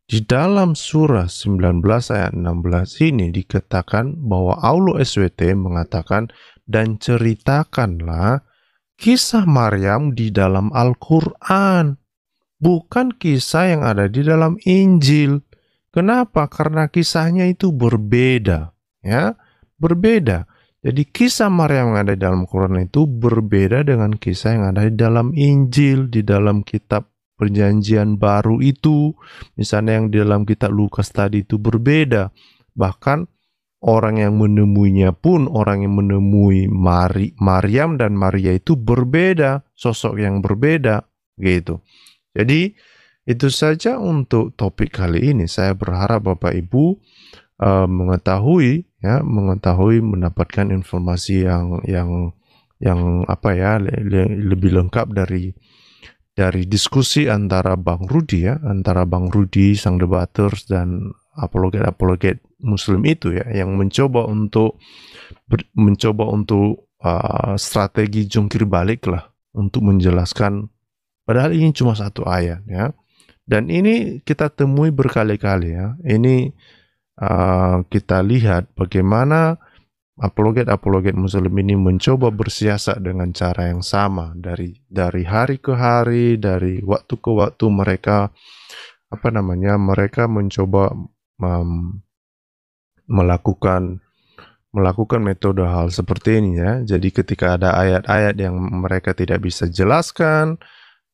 Speaker 1: di dalam surah 19 ayat 16 ini dikatakan bahwa Allah SWT mengatakan dan ceritakanlah kisah Maryam di dalam Al-Quran. Bukan kisah yang ada di dalam Injil. Kenapa? Karena kisahnya itu berbeda. ya Berbeda. Jadi kisah Maryam yang ada di dalam quran itu berbeda dengan kisah yang ada di dalam Injil, di dalam kitab perjanjian baru itu, misalnya yang di dalam kitab Lukas tadi itu berbeda. Bahkan orang yang menemuinya pun orang yang menemui Mari, Maryam dan Maria itu berbeda, sosok yang berbeda gitu. Jadi itu saja untuk topik kali ini. Saya berharap Bapak Ibu uh, mengetahui ya, mengetahui mendapatkan informasi yang yang yang apa ya lebih lengkap dari dari diskusi antara Bang Rudi ya, antara Bang Rudi sang debaters dan apologet-apologet Muslim itu ya, yang mencoba untuk ber, mencoba untuk uh, strategi jungkir balik lah untuk menjelaskan padahal ini cuma satu ayat ya. Dan ini kita temui berkali-kali ya. Ini uh, kita lihat bagaimana apologet-apologet Muslim ini mencoba bersiasat dengan cara yang sama dari dari hari ke hari, dari waktu ke waktu mereka apa namanya mereka mencoba um, melakukan melakukan metode hal seperti ini ya. Jadi ketika ada ayat-ayat yang mereka tidak bisa jelaskan,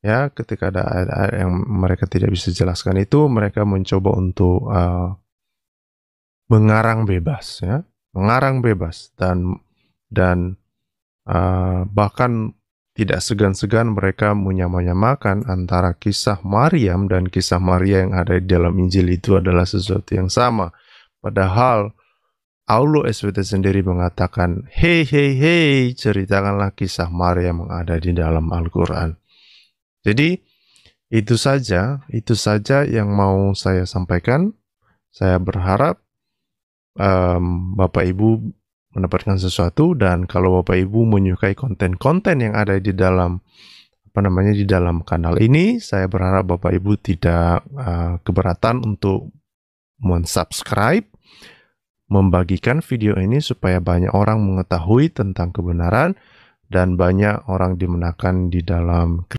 Speaker 1: ya ketika ada ayat-ayat yang mereka tidak bisa jelaskan itu mereka mencoba untuk uh, mengarang bebas ya mengarang bebas dan dan uh, bahkan tidak segan-segan mereka menyamakan antara kisah Maryam dan kisah Maria yang ada di dalam Injil itu adalah sesuatu yang sama. Padahal Allah SWT sendiri mengatakan, hei hei hei, ceritakanlah kisah Maryam yang ada di dalam Al-Quran. Jadi itu saja, itu saja yang mau saya sampaikan. Saya berharap um, Bapak Ibu mendapatkan sesuatu dan kalau Bapak Ibu menyukai konten-konten yang ada di dalam apa namanya di dalam kanal ini, saya berharap Bapak Ibu tidak uh, keberatan untuk mensubscribe, membagikan video ini supaya banyak orang mengetahui tentang kebenaran dan banyak orang dimenangkan di dalam